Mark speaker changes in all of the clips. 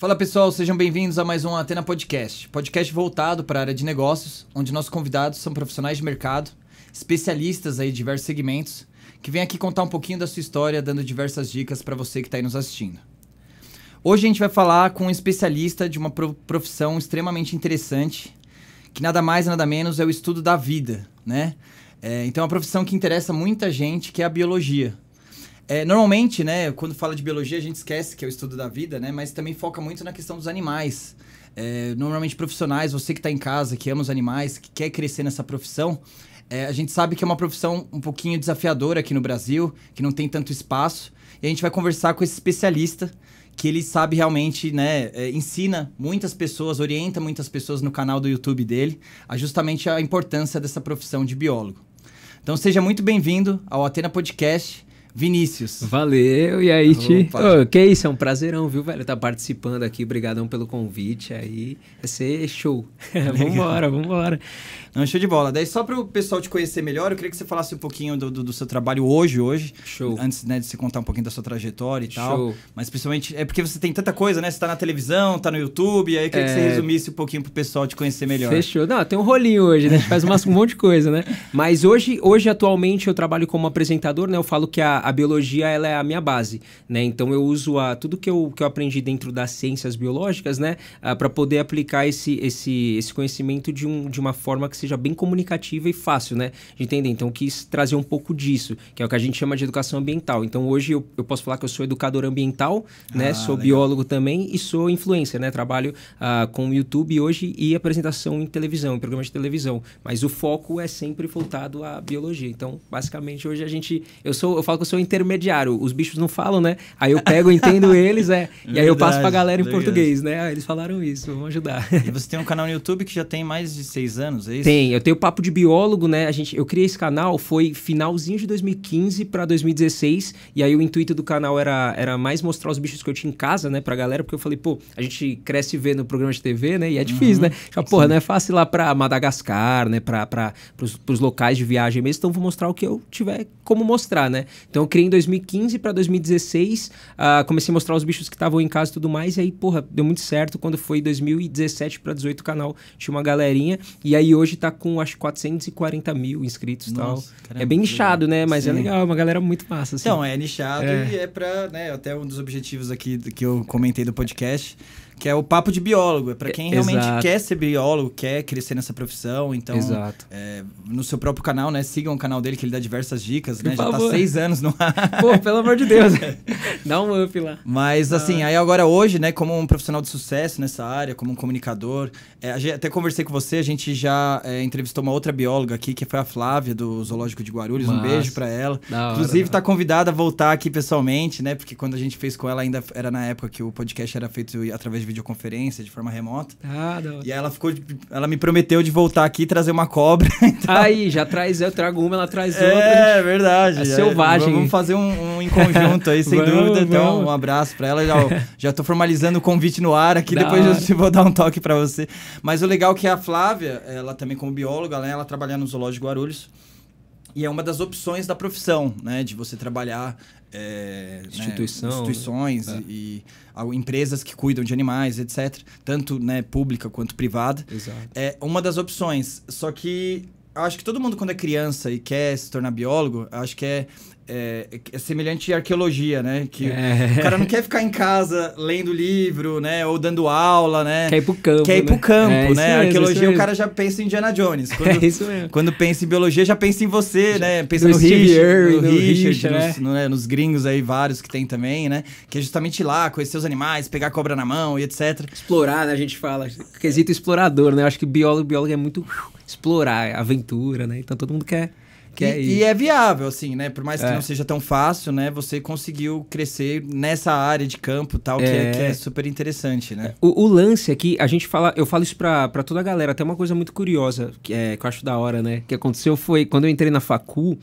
Speaker 1: Fala pessoal, sejam bem-vindos a mais um Atena Podcast, podcast voltado para a área de negócios, onde nossos convidados são profissionais de mercado, especialistas aí de diversos segmentos, que vêm aqui contar um pouquinho da sua história, dando diversas dicas para você que está aí nos assistindo. Hoje a gente vai falar com um especialista de uma profissão extremamente interessante, que nada mais nada menos é o estudo da vida, né? É, então é uma profissão que interessa muita gente, que é a biologia. É, normalmente, né, quando fala de biologia, a gente esquece que é o estudo da vida, né? Mas também foca muito na questão dos animais. É, normalmente profissionais, você que está em casa, que ama os animais, que quer crescer nessa profissão, é, a gente sabe que é uma profissão um pouquinho desafiadora aqui no Brasil, que não tem tanto espaço. E a gente vai conversar com esse especialista, que ele sabe realmente, né, é, ensina muitas pessoas, orienta muitas pessoas no canal do YouTube dele, a justamente a importância dessa profissão de biólogo. Então seja
Speaker 2: muito bem-vindo ao Atena Podcast. Vinícius. Valeu, e aí, Ti? Oh, que isso, é um prazerão, viu, velho? Tá participando aqui, brigadão pelo convite aí. Vai ser show. vambora, vambora. Não, show de bola. Daí, só para o pessoal te conhecer melhor, eu queria que você falasse um
Speaker 1: pouquinho do, do, do, seu trabalho hoje, hoje. Show. Antes, né, de você contar um pouquinho da sua trajetória e show. tal. Mas, principalmente, é porque você tem tanta coisa, né? Você tá na televisão, tá no YouTube, aí eu queria é... que você é. resumisse um pouquinho pro pessoal
Speaker 2: te conhecer melhor. Fechou. Não, tem um rolinho hoje, né? A gente faz um monte de coisa, né? Mas hoje, hoje, atualmente, eu trabalho como apresentador, né? Eu falo que a a biologia ela é a minha base, né? Então eu uso a, tudo que eu, que eu aprendi dentro das ciências biológicas, né? Ah, para poder aplicar esse, esse, esse conhecimento de, um, de uma forma que seja bem comunicativa e fácil, né? De entender. Então eu quis trazer um pouco disso, que é o que a gente chama de educação ambiental. Então hoje eu, eu posso falar que eu sou educador ambiental, né? Ah, sou legal. biólogo também e sou influencer, né? Trabalho ah, com YouTube hoje e apresentação em televisão, em programas de televisão. Mas o foco é sempre voltado à biologia. Então, basicamente, hoje a gente. Eu sou, eu falo que sou intermediário. Os bichos não falam, né? Aí eu pego, entendo eles, é. Verdade, e aí eu passo pra galera em português, né? Ah, eles falaram isso, vamos ajudar. E você tem um canal no
Speaker 1: YouTube que já tem mais de seis anos, é isso? Tem,
Speaker 2: eu tenho Papo de Biólogo, né? A gente, eu criei esse canal, foi finalzinho de 2015 pra 2016. E aí o intuito do canal era, era mais mostrar os bichos que eu tinha em casa, né, pra galera, porque eu falei, pô, a gente cresce vendo programa de TV, né? E é difícil, uhum. né? Já, porra, não é fácil ir lá pra Madagascar, né? Pra, pra, pros, pros locais de viagem mesmo, então vou mostrar o que eu tiver como mostrar, né? Então então eu criei em 2015 para 2016, uh, comecei a mostrar os bichos que estavam em casa e tudo mais, e aí, porra, deu muito certo. Quando foi 2017 para 18 o canal, tinha uma galerinha, e aí hoje tá com acho 440 mil inscritos e tal. Caramba, é bem nichado, né? Mas é sim. é legal, é uma galera muito massa. Assim. Então, é nichado é. e
Speaker 1: é pra, né, até um dos objetivos aqui que eu comentei do podcast que é o papo de biólogo, é para é, quem realmente Exato. quer ser biólogo, quer crescer nessa profissão. Então, é, no seu próprio canal, né? Sigam o canal dele, que ele dá diversas dicas, né? Por Já tá favor. tá seis anos no ar. Pô, pelo amor de Deus. dá um up lá. Mas, ah. assim, aí agora hoje, né, como um profissional de sucesso nessa área, como um comunicador, é, até conversei com você, a gente já é, entrevistou uma outra bióloga aqui, que foi a Flávia, do Zoológico de Guarulhos. Um beijo para ela. Inclusive, tá convidada a voltar aqui pessoalmente, né? Porque quando a gente fez com ela, ainda era na época que o podcast era feito através de videoconferência de forma remota. Ah, não. E ela ficou. Tipo, ela me prometeu de voltar aqui e trazer uma cobra. Então... Aí,
Speaker 2: já traz, eu trago uma, ela traz é, outra. É, gente... verdade. É selvagem. É, vamos fazer um, um em conjunto aí, sem vamos, dúvida. Então, um abraço para ela. Já,
Speaker 1: já tô formalizando o convite no ar aqui, da depois hora. eu vou dar um toque para você. Mas o legal é que a Flávia, ela também como bióloga, né, ela trabalha no Zoológico Guarulhos. E é uma das opções da profissão, né? De você trabalhar eh, né, né? é, instituição, né, instituições e, empresas que cuidam de animais, etc. Tanto né, pública quanto privada. Exato. É uma das opções. Só que acho que todo mundo, quando é criança e quer se tornar biólogo, acho que é é, é semelhante à arqueologia, né? Que é. o cara não quer ficar em casa lendo livro, né? Ou dando aula, né? Quer ir pro campo. Quer ir pro né? campo, é, né? né? Mesmo, arqueologia, o cara já pensa em Indiana Jones. Quando, é isso mesmo. Quando pensa em biologia, já pensa em você, já, né? Pensa no, no, Richard, no, Richard, né? nos, né? nos gringos aí, vários que tem também, né? Que é justamente lá, conhecer os animais, pegar a cobra na mão e etc. Explorar, né? A gente fala.
Speaker 2: Quesito explorador, né? Eu acho que biólogo, biólogo é muito explorar, é aventura, né? Então todo mundo quer que e, é e é viável,
Speaker 1: assim, né? Por mais que é. não seja tão fácil, né? Você conseguiu crescer nessa área de
Speaker 2: campo tal, que é, que é, é
Speaker 1: super interessante, né?
Speaker 2: O, o, lance aqui, a gente fala, eu falo isso pra, pra toda a galera, até uma coisa muito curiosa, que, é, que eu acho da hora, né? Que aconteceu foi, quando eu entrei na facu,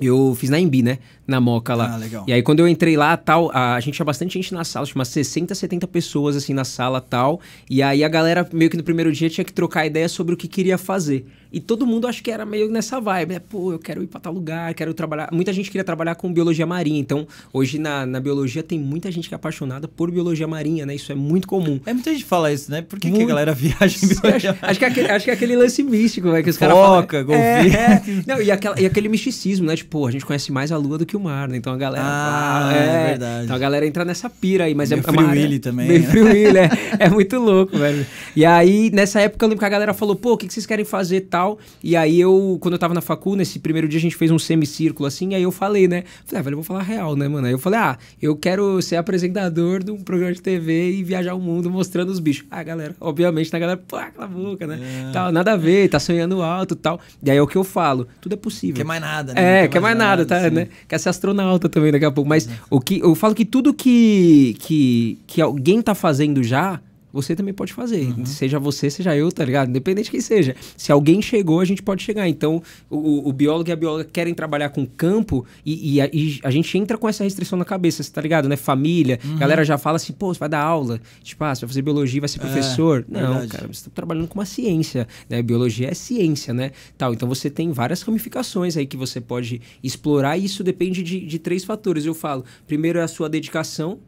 Speaker 2: eu fiz na Embi, né? Na Moca lá. Ah, legal. E aí, quando eu entrei lá, tal, a, a gente tinha bastante gente na sala, tinha umas 60, 70 pessoas, assim, na sala, tal. E aí, a galera, meio que no primeiro dia, tinha que trocar ideia sobre o que queria fazer. E todo mundo acho que era meio nessa vibe, né? Pô, eu quero ir para tal lugar, quero trabalhar. Muita gente queria trabalhar com biologia marinha. Então, hoje na, na biologia tem muita gente que é apaixonada por biologia marinha, né? Isso é muito comum. É muita gente fala isso, né? Por que, muito... que a galera viaja em biologia? Acho, acho, que é aquele, acho que é aquele lance místico, né? Que os caras falam. É, é. Não, e, aquela, e aquele misticismo, né? Tipo, a gente conhece mais a lua do que o mar, né? Então a galera. Ah, ah é, é, verdade. Então a galera entra nessa pira aí, mas é Meio é frio uma também. Bem né? frio é, é muito louco, velho. E aí, nessa época, eu lembro que a galera falou, pô, o que, que vocês querem fazer tal? tal. E aí eu, quando eu tava na facu nesse primeiro dia a gente fez um semicírculo assim, aí eu falei, né? Falei, ah, velho, eu vou falar real, né, mano? Aí eu falei, ah, eu quero ser apresentador de um programa de TV e viajar o mundo mostrando os bichos. Ah, galera, obviamente, na né, galera, pô, cala a boca, né? É. Tal, nada a ver, tá sonhando alto tal. E aí é o que eu falo, tudo é possível. Quer mais nada, né? É, quer, mais, mais nada, nada, tá? Né? Quer ser astronauta também daqui a pouco. Mas é. o que eu falo que tudo que, que, que alguém tá fazendo já você também pode fazer. Uhum. Seja você, seja eu, tá ligado? Independente de quem seja. Se alguém chegou, a gente pode chegar. Então, o, o biólogo e a bióloga querem trabalhar com campo e, e, a, e, a, gente entra com essa restrição na cabeça, tá ligado? Né? Família, uhum. galera já fala assim, pô, você vai dar aula, tipo, ah, você vai fazer biologia, vai ser é, professor. É, Não, verdade. cara, você tá trabalhando com uma ciência, né? Biologia é ciência, né? Tal. Então, você tem várias ramificações aí que você pode explorar e isso depende de, de três fatores. Eu falo, primeiro é a sua dedicação,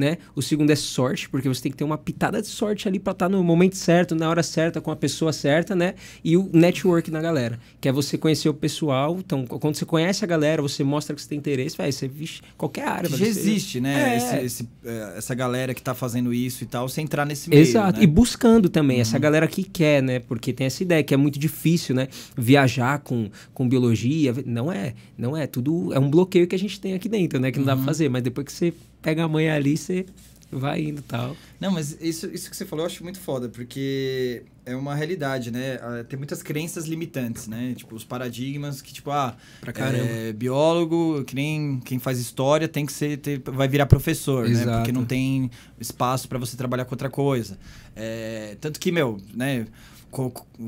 Speaker 2: né? O segundo é sorte, porque você tem que ter uma pitada de sorte ali para estar tá no momento certo, na hora certa, com a pessoa certa, né? E o network na galera, que é você conhecer o pessoal. Então, quando você conhece a galera, você mostra que você tem interesse, vai, você vixe, qualquer área. Já existe, né? É. Esse, esse,
Speaker 1: é, essa galera que tá fazendo isso e tal, você entrar nesse meio. Exato. Né? E
Speaker 2: buscando também uhum. essa galera que quer, né? Porque tem essa ideia que é muito difícil, né? Viajar com, com biologia, não é, não é tudo é um bloqueio que a gente tem aqui dentro, né? Que não uhum. dá pra uhum. fazer, mas depois que você pega a mãe ali e você vai indo tal.
Speaker 1: Não, mas isso, isso que você falou eu acho muito foda, porque é uma realidade, né? Ah, tem muitas crenças limitantes, né? Tipo, os paradigmas que, tipo, ah, pra caramba. É, biólogo, que nem quem faz história tem que ser, ter, vai virar professor, Exato. né? Porque não tem espaço para você trabalhar com outra coisa. É, tanto que, meu, né?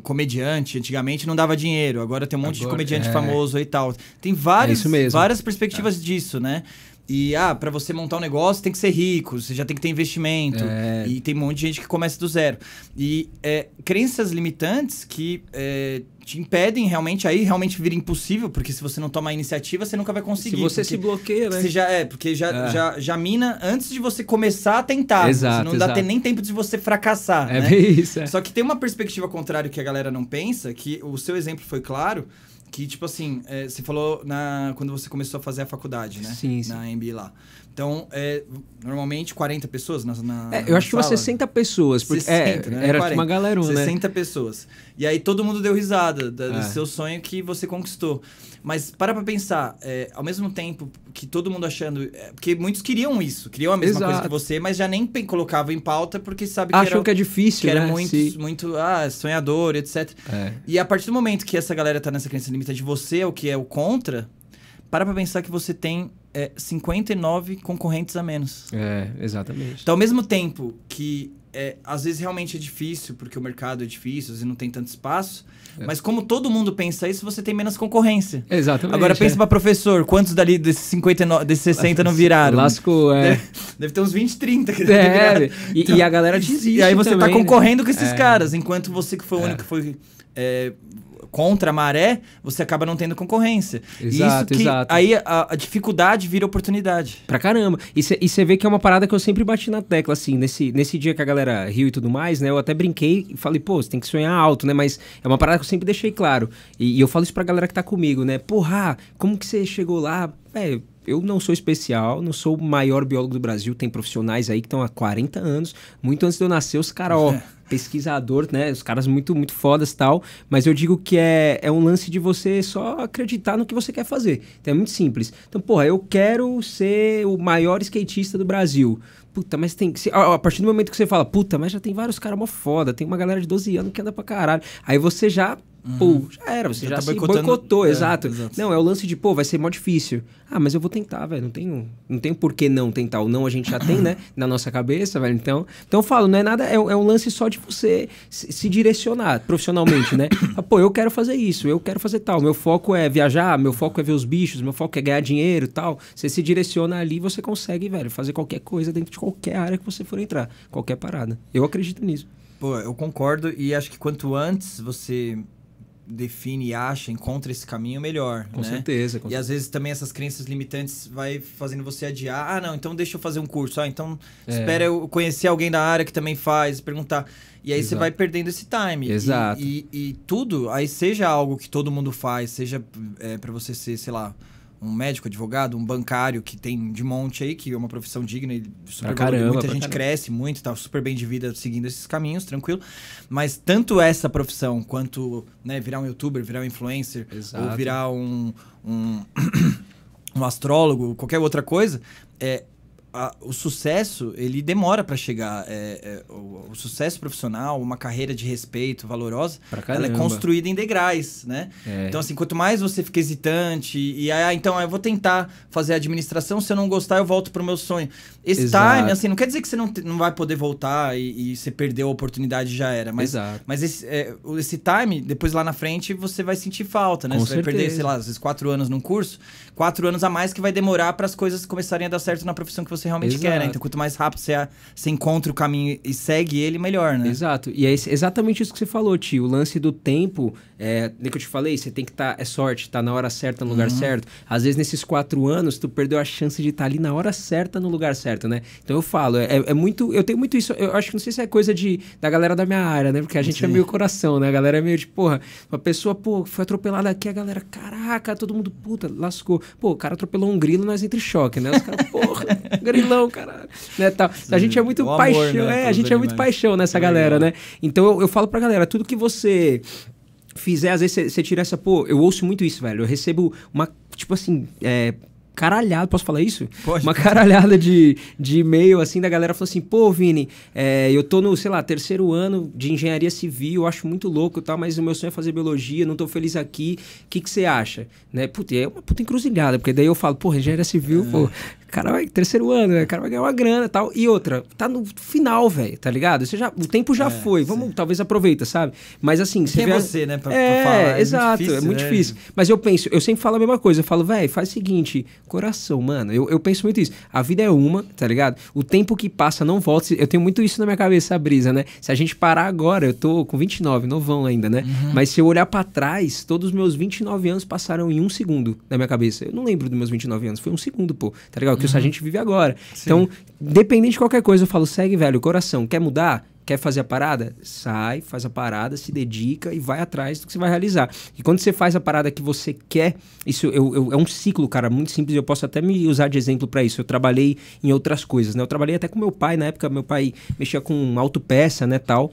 Speaker 1: comediante, antigamente não dava dinheiro, agora tem um monte agora, de comediante é. famoso e tal. Tem várias, é várias perspectivas é. disso, né? E, ah, para você montar um negócio tem que ser rico, você já tem que ter investimento. É. E tem um monte de gente que começa do zero. E é, crenças limitantes que é, te impedem realmente, aí realmente vira impossível, porque se você não tomar iniciativa, você nunca vai conseguir. Se você se bloqueia, né? Você já, é, porque já, é. Já, já mina antes de você começar a tentar. Exato, não exato. dá nem tempo de você fracassar. É né? isso. É. Só que tem uma perspectiva contrária que a galera não pensa, que o seu exemplo foi claro. Que, tipo assim, é, você falou na, quando você começou a fazer a faculdade, né? Sim, sim. Na MBA lá. Então, é, normalmente 40 pessoas na, na é, Eu acho que umas 60
Speaker 2: pessoas, porque 60, é, né? era 40, tipo uma galerona. 60 né?
Speaker 1: pessoas. E aí todo mundo deu risada da, do é. seu sonho que você conquistou. Mas para pra pensar, é, ao mesmo tempo que todo mundo achando. É, porque muitos queriam isso, queriam a mesma Exato. coisa que você, mas já nem colocava em pauta porque sabe que. Achou era, que é difícil, que né? era muito, Sim. muito ah, sonhador, etc. E a partir do momento que essa galera tá nessa crença limitada de você o que é o contra, para pra pensar que você tem é, eh, 59 concorrentes a menos.
Speaker 2: É, exatamente.
Speaker 1: Então, ao mesmo tempo que é, às vezes realmente é difícil, porque o mercado é difícil, e não tem tanto espaço. É. Mas como todo mundo pensa isso, você tem menos concorrência. Exatamente. Agora pensa é. para professor, quantos dali desses 59, desses 60 não viraram? Lasco, é. Deve, deve ter uns 20, 30 que é, e, então, e, a galera então, desiste. E aí você tá também, tá concorrendo né? com esses é. caras, enquanto você que foi o é. único que foi eh, contra a maré, você acaba não tendo concorrência. Exato, isso que, exato. Aí
Speaker 2: a, a, dificuldade vira oportunidade. Pra caramba. E você vê que é uma parada que eu sempre bati na tecla, assim, nesse, nesse dia que a galera riu e tudo mais, né? Eu até brinquei e falei, pô, você tem que sonhar alto, né? Mas é uma parada que eu sempre deixei claro. E, e eu falo isso pra galera que tá comigo, né? Porra, como que você chegou lá? É, eu não sou especial, não sou o maior biólogo do Brasil, tem profissionais aí que estão há 40 anos, muito antes de eu nascer, os caras, ó, pesquisador, né? Os caras muito, muito fodas tal. Mas eu digo que é, é um lance de você só acreditar no que você quer fazer. Então é muito simples. Então, porra, eu quero ser o maior skatista do Brasil. Puta, mas tem que ser. A partir do momento que você fala, puta, mas já tem vários caras mó foda, tem uma galera de 12 anos que anda pra caralho. Aí você já Uhum. Pô, já era, você já, já tá se boicotou, é, exato. exato. Não, é o lance de, pô, vai ser mó difícil. Ah, mas eu vou tentar, velho. Não tenho, não tenho por que não tentar. O não a gente já tem, né? Na nossa cabeça, velho. Então, então eu falo, não é nada, é, é um lance só de você se, se direcionar profissionalmente, né? Ah, pô, eu quero fazer isso, eu quero fazer tal. Meu foco é viajar, meu foco é ver os bichos, meu foco é ganhar dinheiro tal. Você se direciona ali você consegue, velho, fazer qualquer coisa dentro de qualquer área que você for entrar, qualquer parada. Eu acredito nisso. Pô, eu concordo e acho que quanto
Speaker 1: antes você define e acha, encontra esse caminho, é melhor. Com né? certeza. Com e às vezes também essas crenças limitantes vai fazendo você adiar. Ah, não, então deixa eu fazer um curso. Ah, então é. espera eu conhecer alguém da área que também faz, perguntar. E aí Exato. você vai perdendo esse time. Exato. E, e, e, tudo, aí seja algo que todo mundo faz, seja é, para você ser, sei lá, um médico, advogado, um bancário que tem de monte aí, que é uma profissão digna e super caramba, muita gente caramba. cresce muito, tá super bem de vida seguindo esses caminhos, tranquilo. Mas tanto essa profissão quanto né, virar um youtuber, virar um influencer, Exato. ou virar um, um, um, astrólogo, qualquer outra coisa, é, a, o sucesso, ele demora para chegar. É, é, o, o, sucesso profissional, uma carreira de respeito, valorosa, ela é construída em degraus, né? É. Então, assim, quanto mais você fica hesitante, e aí, ah, então, eu vou tentar fazer a administração, se eu não gostar, eu volto pro meu sonho. Esse Exato. time, assim, não quer dizer que você não, não vai poder voltar e, e você perdeu a oportunidade já era. Mas, Exato. mas esse, é, esse time, depois lá na frente, você vai sentir falta, né? Com você certeza. vai perder, sei lá, às vezes quatro anos num curso quatro anos a mais que vai demorar para as coisas começarem a dar certo na profissão que você realmente Exato. quer, né? Então, quanto mais
Speaker 2: rápido você, você encontra o caminho e segue ele, melhor, né? Exato. E é exatamente isso que você falou, tio. O lance do tempo, é, nem que eu te falei, você tem que estar. Tá, é sorte, tá na hora certa, no lugar uhum. certo. Às vezes, nesses quatro anos, tu perdeu a chance de estar tá ali na hora certa, no lugar certo, né? Então eu falo, é, é muito. Eu tenho muito isso. Eu acho que não sei se é coisa de, da galera da minha área, né? Porque a gente é Sim. é meio coração, né? A galera é meio de, porra, uma pessoa, pô, foi atropelada aqui, a galera, caraca, todo mundo, puta, lascou. Pô, o cara atropelou um grilo nós entre-choque, né? Os caras, porra, grilão, caralho. Né, tal. Então, a gente é muito o paixão, amor, né, é, a gente animais. é muito paixão nessa que galera, legal. né? Então eu, eu falo pra galera, tudo que você fizer, às vezes você tira essa, pô, eu ouço muito isso, velho. Eu recebo uma, tipo assim, é, caralhada, posso falar isso? Pode. Uma caralhada de, de e-mail, assim, da galera falou assim, pô, Vini, é, eu tô no, sei lá, terceiro ano de engenharia civil, eu acho muito louco e tal, mas o meu sonho é fazer biologia, não tô feliz aqui, o que, você acha? Né? Puta, é uma puta encruzilhada, porque daí eu falo, pô, engenharia civil, é. pô, cara vai, terceiro ano, né? O cara vai ganhar uma grana e tal. E outra, tá no final, velho, tá ligado? Você já, o tempo já é, foi, vamos, sim. talvez aproveita, sabe? Mas assim, você Quem é vê... é você, né, pra, é, pra falar. É, exato, é difícil, é muito né? difícil. Mas eu penso, eu sempre falo a mesma coisa, eu falo, velho, faz o seguinte, coração, mano, eu, eu penso muito isso. A vida é uma, tá ligado? O tempo que passa não volta, eu tenho muito isso na minha cabeça, a brisa, né? Se a gente parar agora, eu tô com 29, novão ainda, né? Uhum. Mas se eu olhar para trás, todos os meus 29 anos passaram em um segundo na minha cabeça. Eu não lembro dos meus 29 anos, foi um segundo, pô, tá ligado? que a uhum. gente vive agora. Sim. Então, dependente de qualquer coisa, eu falo, segue, velho, o coração. Quer mudar? Quer fazer a parada? Sai, faz a parada, se dedica e vai atrás do que você vai realizar. E quando você faz a parada que você quer, isso eu, eu, é um ciclo, cara, muito simples. Eu posso até me usar de exemplo para isso. Eu trabalhei em outras coisas, né? Eu trabalhei até com meu pai na época. Meu pai mexia com autopeça, né, tal.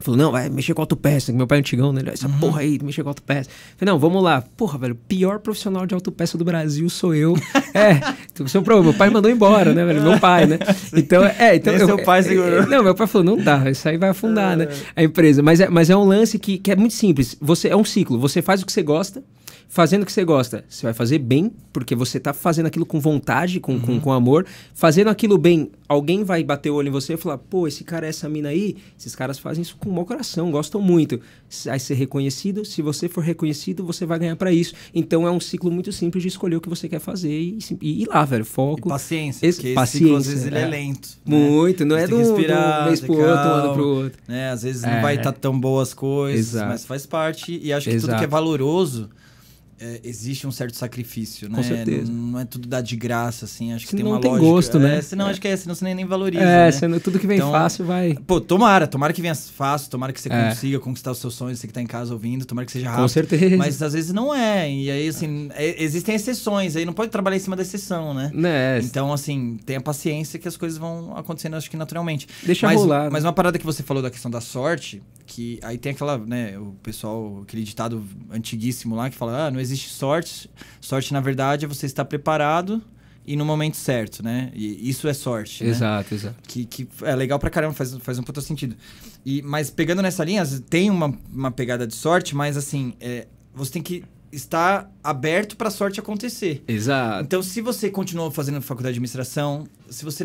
Speaker 2: Falou, não, vai mexer com autopeça. Meu pai é antigão, né? Essa uhum. porra aí, mexer com autopeça. Falei, não, vamos lá. Porra, velho, pior profissional de autopeça do Brasil sou eu. é, então, seu problema. Meu pai mandou embora, né, velho? Meu pai, né? Então, é, então. Eu, seu é, pai é, segurou. É, não, meu pai falou, não dá, isso aí vai afundar, né? A empresa. Mas é, mas é um lance que, que é muito simples. Você É um ciclo. Você faz o que você gosta Fazendo o que você gosta, você vai fazer bem, porque você tá fazendo aquilo com vontade, com, uhum. com, com, amor. Fazendo aquilo bem, alguém vai bater o olho em você e falar, pô, esse cara, é essa mina aí, esses caras fazem isso com o mau coração, gostam muito. Vai ser reconhecido, se você for reconhecido, você vai ganhar para isso. Então é um ciclo muito simples de escolher o que você quer fazer e, e ir lá, velho. Foco. E paciência. porque paciência, esse ciclo, às vezes, ele é, é lento. Né? Muito, não é do, respirar, do mês pro outro, um ano pro outro. Né? Às vezes é. não vai estar é. tá tão boas coisas, Exato. mas
Speaker 1: faz parte. E acho que Exato. tudo que é valoroso é, existe um certo sacrifício, né? Com certeza. Não, não é tudo dar de graça, assim. Acho que senão tem uma tem lógica. gosto, né? É, senão, é. acho que é, senão você nem, nem valoriza. É, né? senão tudo que vem então, fácil vai. Pô, tomara, tomara que venha fácil, tomara que você é. consiga conquistar os seus sonhos, você que tá em casa ouvindo, tomara que seja rápido. Com certeza. Mas às vezes não é. E aí, assim, é, existem exceções, aí não pode trabalhar em cima da exceção, né? né? É. Então, assim, tenha paciência que as coisas vão acontecendo, acho que naturalmente. Deixa mas, rolar. Mas né? uma parada que você falou da questão da sorte, que aí tem aquela, né, o pessoal, aquele ditado antiguíssimo lá que fala: "Ah, não existe sorte. Sorte na verdade é você estar preparado e no momento certo, né? E isso é sorte. Né? Exato, né? exato. Que, que é legal pra caramba, faz, faz um puta sentido. E, mas pegando nessa linha, tem uma, uma pegada de sorte, mas assim, é, você tem que estar aberto pra sorte acontecer. Exato. Então, se você continuou fazendo faculdade de administração, se você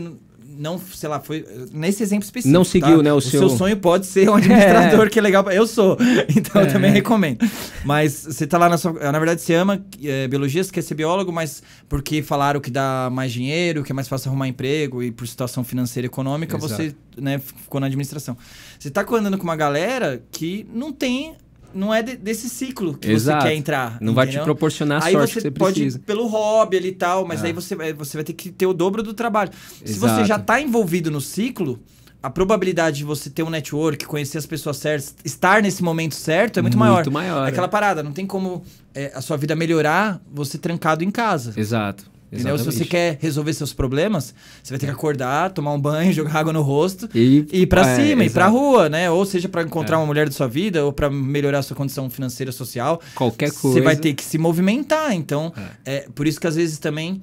Speaker 1: não, sei lá, foi nesse exemplo específico. Não tá? seguiu, tá? né, o, o seu... seu sonho pode ser um administrador, é. que é legal, eu sou. Então é. eu também é. recomendo. Mas você tá lá na sua, ah, na verdade você ama é, biologia, você quer ser biólogo, mas porque falaram que dá mais dinheiro, que é mais fácil arrumar emprego e por situação financeira e econômica, Exato. você, né, ficou na administração. Você tá andando com uma galera que não tem não é de, desse ciclo que Exato. você quer entrar. Não entendeu? vai te proporcionar a aí sorte você que você pode precisa. pelo hobby e tal, mas é. aí você vai, você vai ter que ter o dobro do trabalho. Exato. Se você já está envolvido no ciclo, a probabilidade de você ter um network, conhecer as pessoas certas, estar nesse momento certo é muito, muito maior. Muito maior. É aquela parada, não tem como é, a sua vida melhorar você trancado em casa. Exato. Entendeu? Se você quer resolver seus problemas, você vai ter que acordar, tomar um banho, jogar água no rosto e, e ir pra é, cima, é, ir pra rua, né? Ou seja, para encontrar é. uma mulher da sua vida, ou para melhorar sua condição financeira social. Qualquer coisa. Você vai ter que se movimentar. Então, é. é, por isso que às vezes também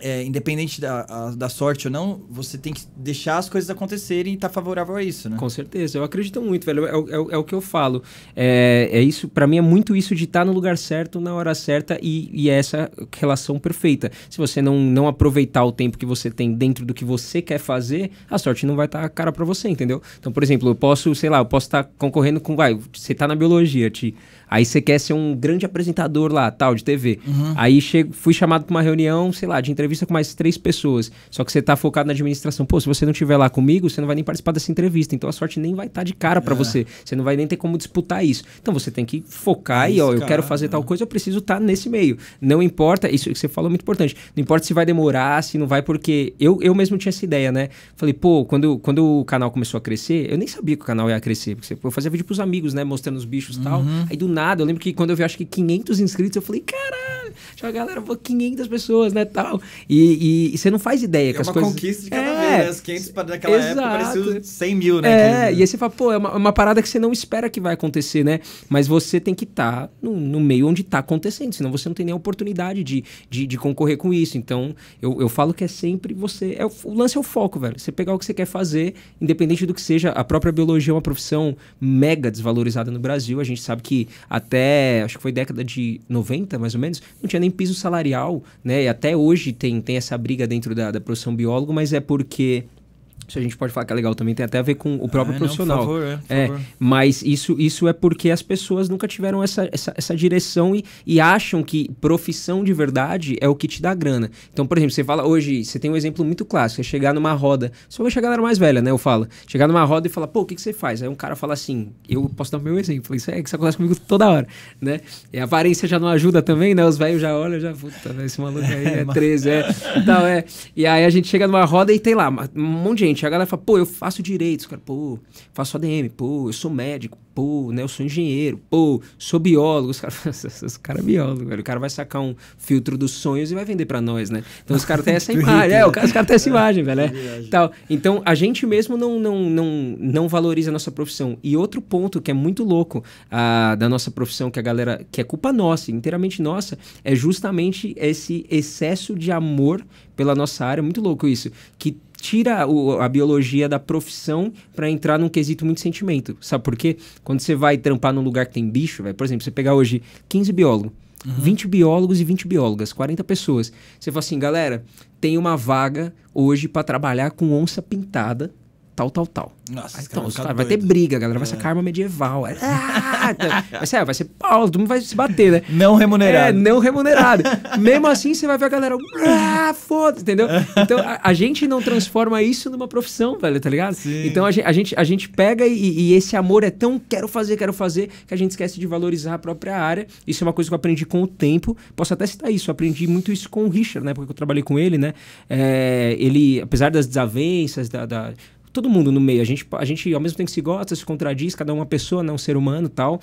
Speaker 1: é, independente da, a, da sorte ou não, você tem que
Speaker 2: deixar as coisas acontecerem e estar tá favorável a isso, né? Com certeza, eu acredito muito, velho. É, é, é o que eu falo. É, é isso, para mim é muito isso de estar tá no lugar certo, na hora certa e, e é essa relação perfeita. Se você não, não aproveitar o tempo que você tem dentro do que você quer fazer, a sorte não vai estar tá cara para você, entendeu? Então, por exemplo, eu posso, sei lá, eu posso estar tá concorrendo com. Vai, você tá na biologia, te Aí você quer ser um grande apresentador lá, tal, de TV. Uhum. Aí chego, fui chamado para uma reunião, sei lá, de entrevista com mais três pessoas. Só que você tá focado na administração. Pô, se você não tiver lá comigo, você não vai nem participar dessa entrevista. Então a sorte nem vai estar tá de cara para é. você. Você não vai nem ter como disputar isso. Então você tem que focar e, ó, eu quero fazer é. tal coisa, eu preciso estar tá nesse meio. Não importa, isso que você falou é muito importante. Não importa se vai demorar, se não vai, porque eu, eu mesmo tinha essa ideia, né? Falei, pô, quando, quando o canal começou a crescer, eu nem sabia que o canal ia crescer. Porque eu fazia vídeo pros amigos, né? Mostrando os bichos e uhum. tal. Aí do nada. Eu lembro que quando eu vi, acho que 500 inscritos, eu falei, caralho, a galera, pô, 500 pessoas, né, tal. E, e, e, você não faz ideia é que as coisas... É uma conquista de cada é, vez, né? As 500
Speaker 1: naquela exato. época pareciam
Speaker 2: 100 mil, né? É, e aí você fala, pô, é uma, é uma, parada que você não espera que vai acontecer, né? Mas você tem que estar tá no, no, meio onde está acontecendo, senão você não tem nem a oportunidade de, de, de, concorrer com isso. Então, eu, eu falo que é sempre você... É, o lance é o foco, velho. Você pegar o que você quer fazer, independente do que seja, a própria biologia é uma profissão mega desvalorizada no Brasil. A gente sabe que até, acho que foi década de 90, mais ou menos, não tinha nem piso salarial, né? E até hoje tem, tem essa briga dentro da, da profissão biólogo, mas é porque isso a gente pode falar que é legal também, tem até a ver com o próprio ah, profissional. Não, por favor, é, por é favor. Mas isso, isso é porque as pessoas nunca tiveram essa, essa, essa direção e, e acham que profissão de verdade é o que te dá grana. Então, por exemplo, você fala hoje, você tem um exemplo muito clássico, é chegar numa roda, só somente a galera mais velha, né? Eu falo, chegar numa roda e falar, pô, o que, que você faz? Aí um cara fala assim, eu posso dar o meu exemplo, isso é que isso acontece comigo toda hora, né? E a aparência já não ajuda também, né? Os velhos já olham, já, puta, né, esse maluco aí é 13, é. Tal, é. E aí a gente chega numa roda e tem lá um monte de gente a galera fala, pô, eu faço direitos, cara, pô, faço ADM, pô, eu sou médico, pô, né, eu sou engenheiro, pô, sou biólogo, os caras, os cara é biólogo, velho, o cara vai sacar um filtro dos sonhos e vai vender para nós, né? Então os caras têm essa imagem, é, os caras cara têm essa imagem, velho, é, tal. Então a gente mesmo não, não, não, não valoriza a nossa profissão. E outro ponto que é muito louco a, da nossa profissão, que a galera, que é culpa nossa, inteiramente nossa, é justamente esse excesso de amor pela nossa área, muito louco isso, que tira o, a biologia da profissão para entrar num quesito muito sentimento. Sabe por quê? Quando você vai trampar num lugar que tem bicho, véio, por exemplo, você pegar hoje 15 biólogos, uhum. 20 biólogos e 20 biólogas, 40 pessoas. Você fala assim, galera, tem uma vaga hoje para trabalhar com onça pintada tal, tal, tal. Nossa, Aí, então, cara, vai ter briga, galera vai ser é. karma medieval. É, ah, então, vai ser, ah, vai ser pau, todo mundo vai se bater, né? Não remunerado. É, não remunerado. Mesmo assim, você vai ver a galera, ah, foda entendeu? Então, a, a, gente não transforma isso numa profissão, velho, tá ligado? Sim. Então, a, a, gente, a gente pega e, e, esse amor é tão quero fazer, quero fazer, que a gente esquece de valorizar a própria área. Isso é uma coisa que eu aprendi com o tempo. Posso até citar isso, eu aprendi muito isso com o Richard, né? Porque eu trabalhei com ele, né? É, ele, apesar das desavenças, da, da todo mundo no meio. A gente, a gente ao mesmo tempo que se gosta, se contradiz, cada é uma pessoa, né? Um ser humano tal.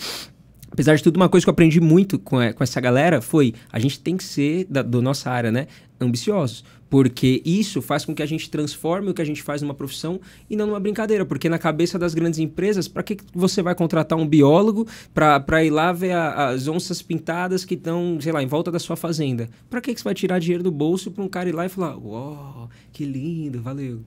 Speaker 2: Apesar de tudo, uma coisa que eu aprendi muito com, com essa galera foi a gente tem que ser, da do nossa área, né? Ambiciosos porque isso faz com que a gente transforme o que a gente faz numa profissão e não numa brincadeira, porque na cabeça das grandes empresas, para que você vai contratar um biólogo para ir lá ver a, as onças pintadas que estão, sei lá, em volta da sua fazenda? Para que, que você vai tirar dinheiro do bolso para um cara ir lá e falar, uau, que lindo, valeu.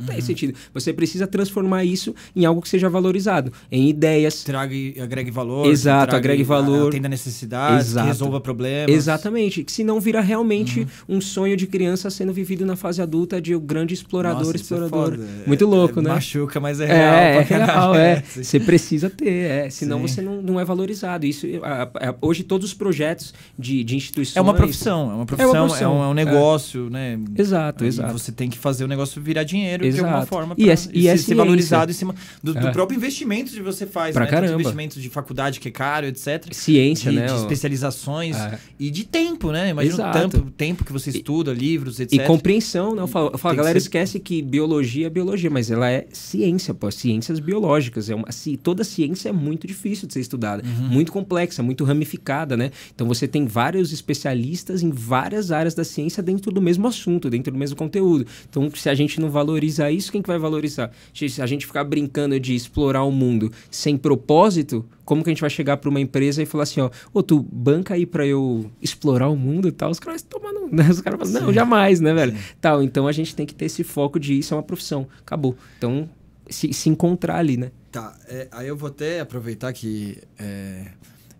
Speaker 2: Não uhum. tem sentido. Você precisa transformar isso em algo que seja valorizado, em ideias. Traga, agregue valor. Exato, trague, agregue valor. Atenda necessidades, necessidade que resolva problemas. Exatamente. Que senão vira realmente uhum. um sonho de criança sendo vivido na fase adulta de um grande explorador, Nossa, é explorador. É Muito é, louco, é, né? Machuca, mas é real. É, é real, é. é. Você precisa ter, é. Senão Sim. você não, não é valorizado. Isso, a, a, hoje todos os projetos de, de instituições... É uma profissão, é uma profissão, é, uma profissão, um, um, negócio,
Speaker 1: né? Exato, exato. Você tem que fazer o negócio virar dinheiro de alguma forma pra, e, é, e, é ser valorizado em cima do, do é. próprio investimento que você faz, pra né? Caramba. investimento de faculdade que é caro, etc. Ciência, de, né? De especializações é. e de tempo, né? Imagina o tempo, tempo que você estuda, e, livros, etc. E compreensão, né? Eu falo, eu falo a galera ser...
Speaker 2: esquece que biologia é biologia, mas ela é ciência, pô, ciências biológicas. É uma, assim, toda ciência é muito difícil de ser estudada, uhum. muito complexa, muito ramificada, né? Então você tem vários especialistas em várias áreas da ciência dentro do mesmo assunto, dentro do mesmo conteúdo. Então, se a gente não valoriza valorizar é isso, quem que vai valorizar? Se a gente ficar brincando de explorar o mundo sem propósito, como que a gente vai chegar para uma empresa e falar assim, ó, ô, tu banca aí para eu explorar o mundo e tal? Os caras tomando, né? Os caras falam, não, jamais, né, velho? Sim. Tal, então a gente tem que ter esse foco de isso é uma profissão, acabou. Então, se, se encontrar ali, né?
Speaker 1: Tá, é, aí eu vou até aproveitar que... É...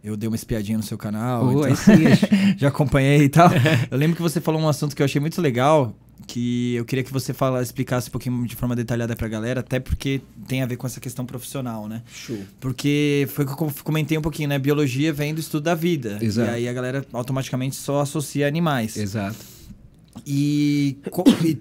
Speaker 1: Eu dei uma espiadinha no seu canal. Oh, então, já acompanhei e tal. Eu lembro que você falou um assunto que eu achei muito legal, que eu queria que você fala, explicasse um pouquinho de forma detalhada pra galera, até porque tem a ver com essa questão profissional, né? Show. Porque foi o que eu comentei um pouquinho, né? Biologia vem do estudo da vida. Exato. E aí a galera automaticamente só associa animais. Exato. E,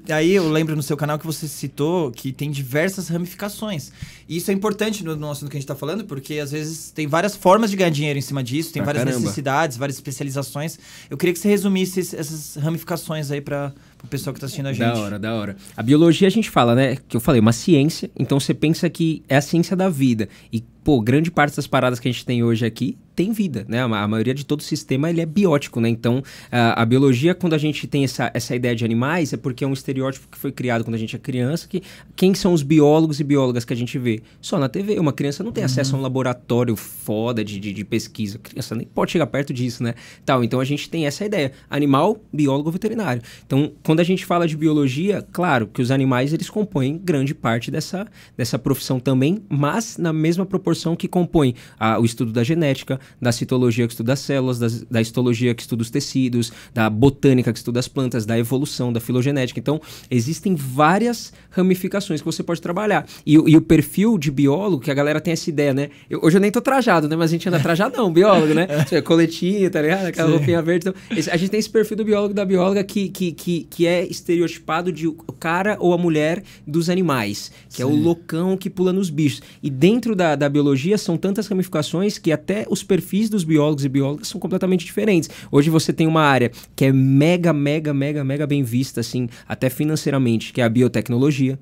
Speaker 1: e, aí eu lembro no seu canal que você citou que tem diversas ramificações. E isso é importante no, no assunto que a gente está falando, porque às vezes tem várias formas de ganhar dinheiro em cima disso, tem várias caramba. necessidades, várias especializações. Eu queria que você resumisse essas ramificações aí para pro pessoal que tá assistindo a gente. Da hora, da hora.
Speaker 2: A biologia a gente fala, né? Que eu falei, uma ciência. Então você pensa que é a ciência da vida. E, pô, grande parte das paradas que a gente tem hoje aqui tem vida, né? A maioria de todo o sistema ele é biótico, né? Então, a, a, biologia, quando a gente tem essa, essa ideia de animais, é porque é um estereótipo que foi criado quando a gente é criança, que quem são os biólogos e biólogas que a gente vê? Só na TV. Uma criança não tem uhum. acesso a um laboratório foda de, de, de, pesquisa. A criança nem pode chegar perto disso, né? Tal, então a gente tem essa ideia. Animal, biólogo, veterinário. Então, quando a gente fala de biologia, claro que os animais eles compõem grande parte dessa, dessa profissão também, mas na mesma proporção que compõem a, o estudo da genética, da citologia que estuda as células, das, da histologia que estuda os tecidos, da botânica que estuda as plantas, da evolução, da filogenética. Então, existem várias ramificações que você pode trabalhar. E, e o perfil de biólogo, que a galera tem essa ideia, né? Eu, hoje eu nem tô trajado, né? Mas a gente anda é. trajadão, biólogo, né? É. É Coletinha, tá ligado? Aquela Sim. roupinha verde. Então, esse, a gente tem esse perfil do biólogo da bióloga que, que, que, que que é estereotipado de o cara ou a mulher dos animais, que Sim. é o loucão que pula nos bichos. E dentro da, da biologia são tantas ramificações que até os perfis dos biólogos e biólogas são completamente diferentes. Hoje você tem uma área que é mega, mega, mega, mega bem vista, assim, até financeiramente, que é a biotecnologia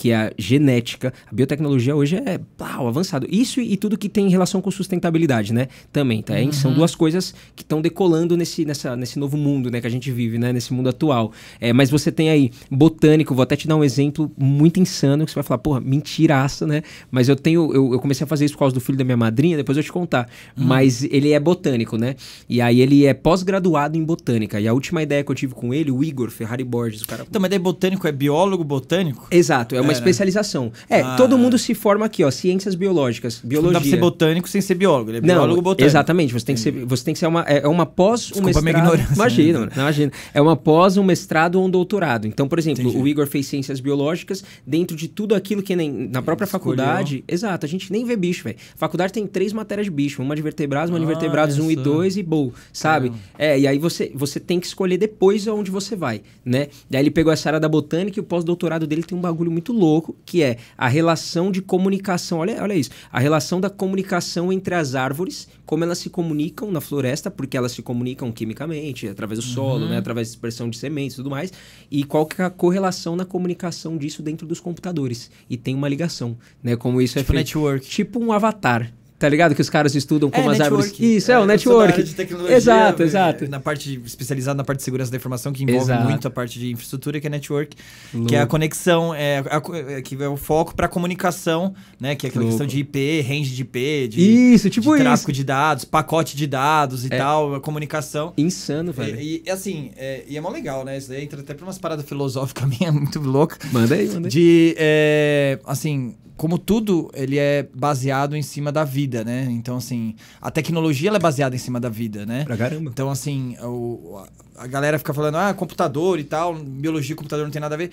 Speaker 2: que é a genética. A biotecnologia hoje é pau, avançado. Isso e, tudo que tem relação com sustentabilidade, né? Também, tá? Uhum. São duas coisas que estão decolando nesse, nessa, nesse novo mundo né, que a gente vive, né? Nesse mundo atual. É, mas você tem aí botânico, vou até te dar um exemplo muito insano, que você vai falar, porra, mentiraça, né? Mas eu tenho. Eu, eu comecei a fazer isso por causa do filho da minha madrinha, depois eu te contar. Uhum. Mas ele é botânico, né? E aí ele é pós-graduado em botânica. E a última ideia que eu tive com ele, o Igor Ferrari Borges, o cara. Então,
Speaker 1: mas daí botânico é biólogo botânico? Exato, é uma uma especialização. É, ah. todo
Speaker 2: mundo se forma aqui, ó, ciências biológicas, biologia. Tipo, não dá pra ser botânico sem ser biólogo, ele é né? biólogo não, botânico. Exatamente, você tem que ser, você tem que ser uma, é, é uma pós, um mestrado. Minha ignorância, né? imagina, né? imagina. É uma pós, um mestrado ou um doutorado. Então, por exemplo, Entendi. o Igor fez ciências biológicas dentro de tudo aquilo que nem, na própria faculdade. Exato, a gente nem vê bicho, velho. Faculdade tem três matérias de bicho, uma de vertebrados, uma ah, de vertebrados 1 um e 2 e boa, sabe? É. é, e aí você, você tem que escolher depois aonde você vai, né? Daí ele pegou essa área da botânica e o pós-doutorado dele tem um bagulho muito louco, que é a relação de comunicação. Olha, olha isso. A relação da comunicação entre as árvores, como elas se comunicam na floresta, porque elas se comunicam quimicamente, através do solo, né, uhum. né, através da expressão de sementes e tudo mais. E qual que é a correlação na comunicação disso dentro dos computadores. E tem uma ligação, né? Como isso é tipo é feito. network. Tipo um avatar tá ligado? Que os caras estudam é, como é, as árvores. Isso, é, é o network. De tecnologia, exato, exato. Na parte especializada na parte de segurança
Speaker 1: da informação, que envolve exato. muito a parte de infraestrutura, que é network, Louco. que é a conexão, é, a, é, que é o foco para comunicação, né? Que é aquela Louco. questão de IP, range de IP, de,
Speaker 2: isso, tipo de tráfego
Speaker 1: isso. de dados, pacote de dados e é. tal, a comunicação. Insano, velho. E, e assim, é, e é mó legal, né? Isso daí entra até pra umas paradas filosóficas é muito louca. Manda aí, manda aí. De, é, assim, como tudo, ele é baseado em cima da vida, né? Então, assim, a tecnologia é baseada em cima da vida, né? Pra caramba. Então, assim, o, a galera fica falando, ah, computador e tal, biologia, computador não tem nada a ver.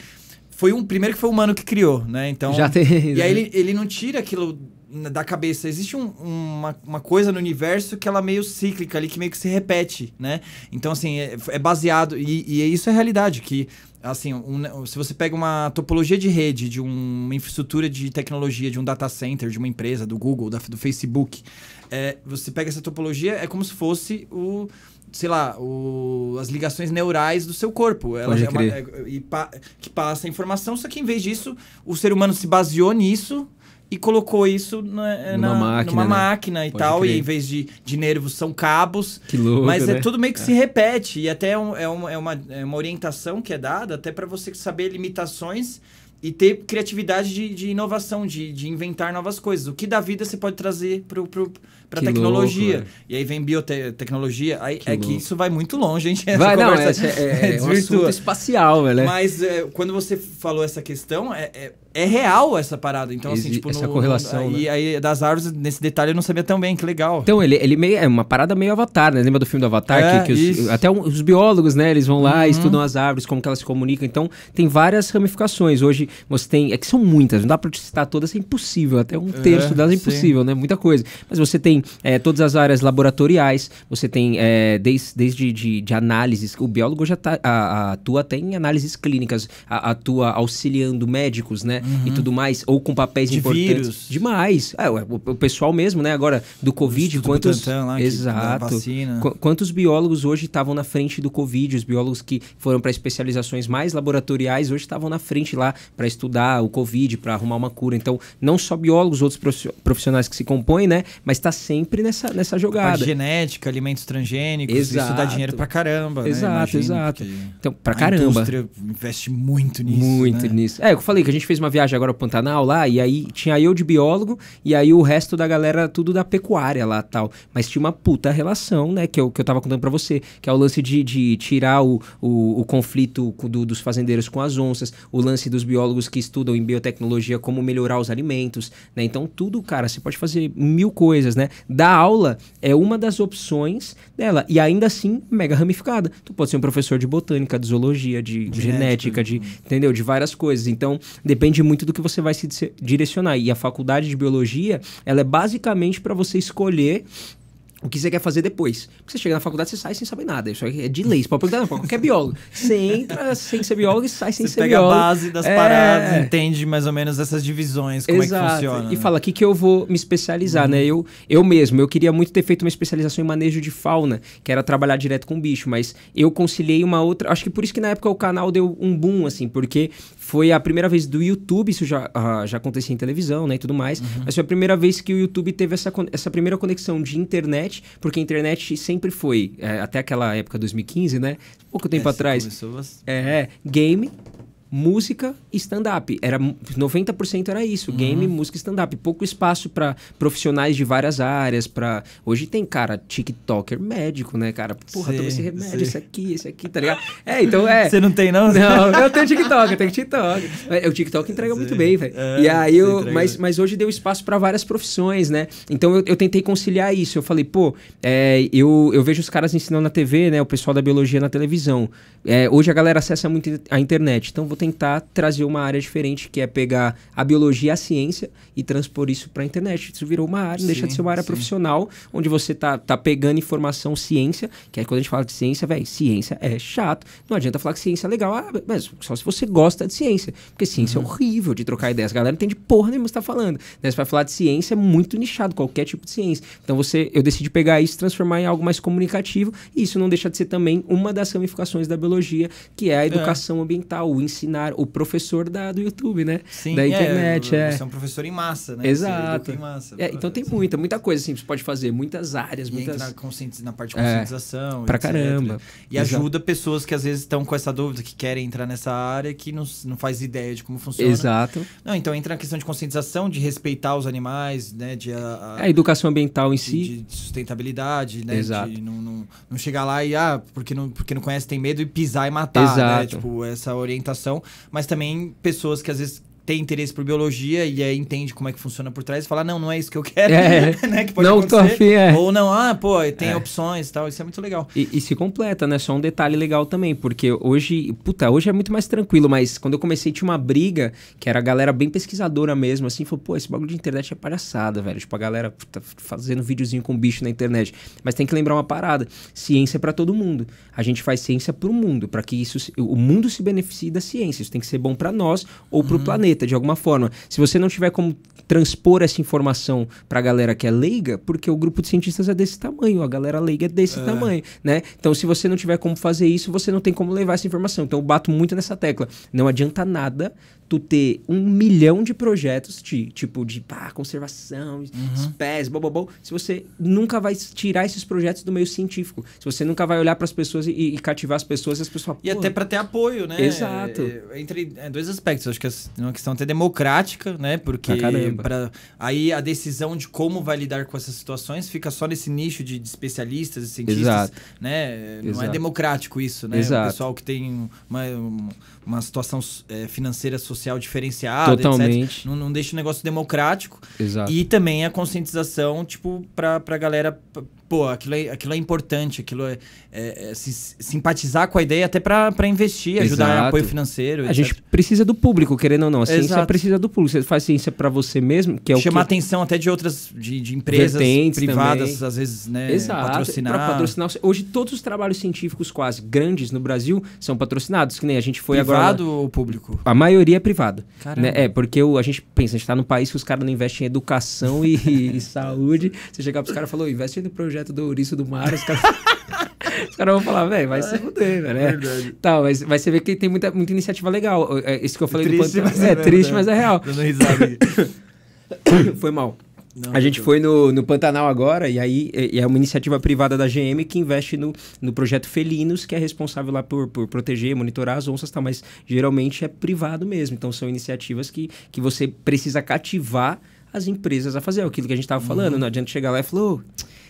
Speaker 1: Foi um primeiro que foi o humano que criou, né? Então. Já tem. E né? aí ele, ele não tira aquilo da cabeça. Existe um, uma, uma coisa no universo que ela é meio cíclica ali, que meio que se repete, né? Então, assim, é, é baseado. E, e isso é realidade, que assim, um, se você pega uma topologia de rede, de um, uma infraestrutura de tecnologia, de um data center, de uma empresa, do Google, da, do Facebook, é, você pega essa topologia, é como se fosse o sei lá, o, as ligações neurais do seu corpo. Ela é uma, é, pa, que passa a informação, só que em vez disso, o ser humano se baseou nisso e colocou isso na, eh, numa, na, máquina, numa né? máquina, e Pode tal. Crer. E em vez de, de nervos, são cabos. Que louco, Mas é né? tudo meio que é. se repete. E até é, é, é, uma, é uma orientação que é dada até para você saber limitações e ter criatividade de, de inovação, de, de inventar novas coisas. O que da vida você pode trazer para para tecnologia. Louco, e aí vem biotecnologia. Aí, que é louco. que isso vai muito longe, gente. Vai, não, é, é, é, é um assunto espacial, velho. É. Mas é, quando você falou essa questão, é, é, é
Speaker 2: real essa parada. Então, assim, tipo... Essa no, correlação, no, aí,
Speaker 1: né? aí, das árvores, nesse detalhe, eu não sabia tão bem. Que legal.
Speaker 2: Então, ele, ele meio, é uma parada meio Avatar, né? Lembra do filme do Avatar? que, que os, até um, os biólogos, né? Eles vão lá uhum. estudam as árvores, como que elas se comunicam. Então, tem várias ramificações. Hoje, você tem... É que são muitas. Não dá pra citar todas. É impossível. Até um terço delas é impossível, sim. né? Muita coisa. Mas você tem tem é, todas as áreas laboratoriais, você tem é, eh, desde, desde de, de, análises, o biólogo já tá, a, a, atua até em análises clínicas, a, atua auxiliando médicos, né? Uhum. E tudo mais, ou com papéis de importantes. Vírus. Demais. É, o, o, pessoal mesmo, né? Agora, do Covid, quantos. lá, exato. Vacina. quantos biólogos hoje estavam na frente do Covid? Os biólogos que foram para especializações mais laboratoriais hoje estavam na frente lá para estudar o Covid, para arrumar uma cura. Então, não só biólogos, outros profissionais que se compõem, né? Mas está sempre nessa, nessa jogada. A
Speaker 1: genética, alimentos transgênicos, exato. isso dá dinheiro pra caramba. Exato, né? exato. Então, pra caramba. A indústria investe
Speaker 2: muito nisso. Muito né? nisso. É, eu falei que a gente fez uma viagem agora ao Pantanal lá, e aí tinha eu de biólogo, e aí o resto da galera tudo da pecuária lá tal. Mas tinha uma puta relação, né? Que eu, que eu tava contando pra você, que é o lance de, de tirar o, o, o conflito do, dos fazendeiros com as onças, o lance dos biólogos que estudam em biotecnologia como melhorar os alimentos, né? Então, tudo, cara, você pode fazer mil coisas, né? dar aula é uma das opções dela. E ainda assim, mega ramificada. Tu pode ser um professor de botânica, de zoologia, de genética, genética de, entendeu? De várias coisas. Então, depende muito do que você vai se direcionar. E a faculdade de biologia, ela é basicamente para você escolher o que você quer fazer depois. Porque você chega na faculdade, você sai sem saber nada. Isso é de leis. Pode perguntar pra qualquer biólogo. Você entra sem ser biólogo e sai sem você ser biólogo. Você pega a base das é... paradas, entende mais ou menos
Speaker 1: essas divisões, como Exato. é que funciona. E né?
Speaker 2: fala, o que, que eu vou me especializar, né? uhum. né? Eu, eu mesmo, eu queria muito ter feito uma especialização em manejo de fauna, que era trabalhar direto com bicho, mas eu conciliei uma outra... Acho que por isso que na época o canal deu um boom, assim, porque foi a primeira vez do YouTube, isso já, uh, já acontecia em televisão, né, e tudo mais, uhum. mas foi a primeira vez que o YouTube teve essa, essa primeira conexão de internet internet, porque a internet sempre foi, é, até aquela época 2015, né? Pouco tempo é, atrás. Começou... É, é, game, música e stand-up. Era 90% era isso, uhum. game, música e stand-up. Pouco espaço para profissionais de várias áreas, para Hoje tem, cara, TikToker médico, né, cara? Porra, sim, toma esse remédio, esse aqui, esse aqui, tá ligado? É, então é. Você não tem não? Não, eu tenho TikTok, eu tenho TikTok. É, o TikTok entrega sim. muito bem, velho. É, e aí eu, mas, mas hoje deu espaço para várias profissões, né? Então eu, eu, tentei conciliar isso. Eu falei, pô, é, eu, eu vejo os caras ensinando na TV, né, o pessoal da biologia na televisão. É, hoje a galera acessa muito a internet. Então vou tentar trazer uma área diferente, que é pegar a biologia e a ciência e transpor isso para a internet. Isso virou uma área, sim, deixa de ser uma área sim. profissional, onde você tá, tá pegando informação ciência, que é quando a gente fala de ciência, velho, ciência é chato. Não adianta falar que ciência é legal, ah, mas só se você gosta de ciência. Porque ciência é uhum. é horrível de trocar ideias. A galera não entende porra nenhuma que você tá falando. Né? Você vai falar de ciência é muito nichado, qualquer tipo de ciência. Então você, eu decidi pegar isso e transformar em algo mais comunicativo, e isso não deixa de ser também uma das ramificações da biologia, que é a é. educação é. ambiental, o ensino ensinar o professor da, do YouTube, né? Sim, da é, internet. É, Você é um professor em massa, né? Exato. Em massa, é, né? então tem muita, muita coisa assim, você pode fazer, muitas áreas, e muitas. Na, consciente na parte de é, conscientização. É, pra etc. caramba. Né? E Exato. ajuda pessoas que às vezes
Speaker 1: estão com essa dúvida, que querem entrar nessa área, que não, não faz ideia de como funciona. Exato. Não, então entra na questão de conscientização, de respeitar os animais, né? De a, ah, a... Ah, é, a educação
Speaker 2: ambiental em de, si. De
Speaker 1: sustentabilidade, né? Exato. De não, não, não chegar lá e, ah, porque não, porque não conhece, tem medo e pisar e matar. Né? Exato. Né? Tipo, essa orientação mas também pessoas que às vezes tem interesse por biologia e aí entende como é que funciona por trás e fala, não, não é isso que eu quero, é, né? Que pode não acontecer. Afim, é. Ou não,
Speaker 2: ah, pô, tem é. opções e tal, isso é muito legal. E, e, se completa, né? Só um detalhe legal também, porque hoje, puta, hoje é muito mais tranquilo, mas quando eu comecei tinha uma briga, que era a galera bem pesquisadora mesmo, assim, falou, pô, esse bagulho de internet é palhaçada, velho. Tipo, a galera puta, tá fazendo videozinho com bicho na internet. Mas tem que lembrar uma parada, ciência é pra todo mundo. A gente faz ciência pro mundo, para que isso, o mundo se beneficie da ciência. Isso tem que ser bom para nós ou uhum. pro planeta de alguma forma. Se você não tiver como transpor essa informação para a galera que é leiga, porque o grupo de cientistas é desse tamanho, a galera leiga é desse é. tamanho, né? Então, se você não tiver como fazer isso, você não tem como levar essa informação. Então, eu bato muito nessa tecla. Não adianta nada tu ter um milhão de projetos, de, tipo, de pá, conservação, uhum. espécies, bobobô, se você nunca vai tirar esses projetos do meio científico. Se você nunca vai olhar para as pessoas e, e, cativar as pessoas e as pessoas... E até para ter apoio, né? Exato.
Speaker 1: É, entre é, dois aspectos. Acho que é uma
Speaker 2: questão até democrática,
Speaker 1: né? Porque ah, aí a decisão de como vai lidar com essas situações fica só nesse nicho de, de especialistas e cientistas, Exato. né? Não é Exato. é democrático isso, né? Exato. O pessoal que tem uma, uma situação é, financeira social social diferenciado, Totalmente. Não, não, deixa o negócio democrático. Exato. E também a conscientização, tipo, pra, pra galera pô, aquilo é, aquilo é importante, aquilo é, é, é se, simpatizar com a ideia até para investir, ajudar apoio financeiro. A etc. gente
Speaker 2: precisa do público, querendo ou não. A ciência Exato. precisa do público. Você faz ciência para você mesmo, que é Chamar o que... atenção até de outras, de, de empresas Vertentes privadas, também. às vezes, né? Exato. Patrocinar. Pra patrocinar. Hoje todos os trabalhos científicos quase grandes no Brasil são patrocinados, que nem a gente foi privado agora... Privado ou público? A maioria é privado. Né? É, porque o, a gente pensa, a gente tá num país que os caras não investem em educação e, e saúde. Você chegar pros caras e falou, investe no projeto projeto do Ouriço do Mar, os caras. Os caras vão falar, velho, vai se é fuder, Né? Verdade. Tá, mas, mas você vê que tem muita, muita iniciativa legal. É, é isso que eu falei triste, do É, é, triste, mas é real. Foi mal. Não, a gente foi no, no, Pantanal agora, e aí é, é uma iniciativa privada da GM que investe no, no projeto Felinos, que é responsável lá por, por proteger, monitorar as onças, tá? mas geralmente é privado mesmo. Então são iniciativas que, que você precisa cativar as empresas a fazer. Aquilo que a gente estava uhum. falando, não adianta chegar lá e falar. Oh,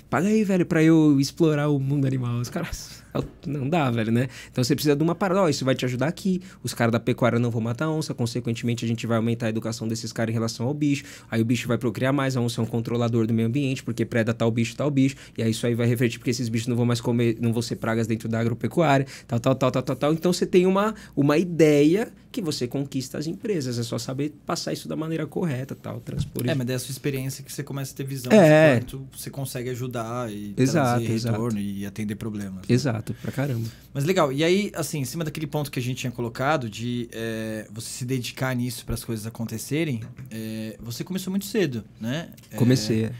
Speaker 2: paga aí, velho, pra eu explorar o mundo animal. Os caras. Não dá, velho, né? Então você precisa de uma parada. Ó, isso vai te ajudar aqui. Os caras da pecuária não vão matar onça. Consequentemente, a gente vai aumentar a educação desses caras em relação ao bicho. Aí o bicho vai procriar mais. A onça é um controlador do meio ambiente, porque preda tal bicho, tal bicho. E aí isso aí vai refletir, porque esses bichos não vão mais comer, não vão ser pragas dentro da agropecuária, tal, tal, tal, tal, tal. tal. Então você tem uma, uma ideia que você conquista as empresas. É só saber passar isso da maneira correta, tal, transpor É, isso.
Speaker 1: mas é a sua experiência que você começa a ter visão é. de quanto você consegue ajudar e exato, trazer exato. retorno e atender problemas. Né? Exato, pra caramba. Mas legal. E aí, assim, em cima daquele ponto que a gente tinha colocado de é, você se dedicar nisso para as coisas acontecerem, é, você começou muito cedo, né? É, Comecei. É,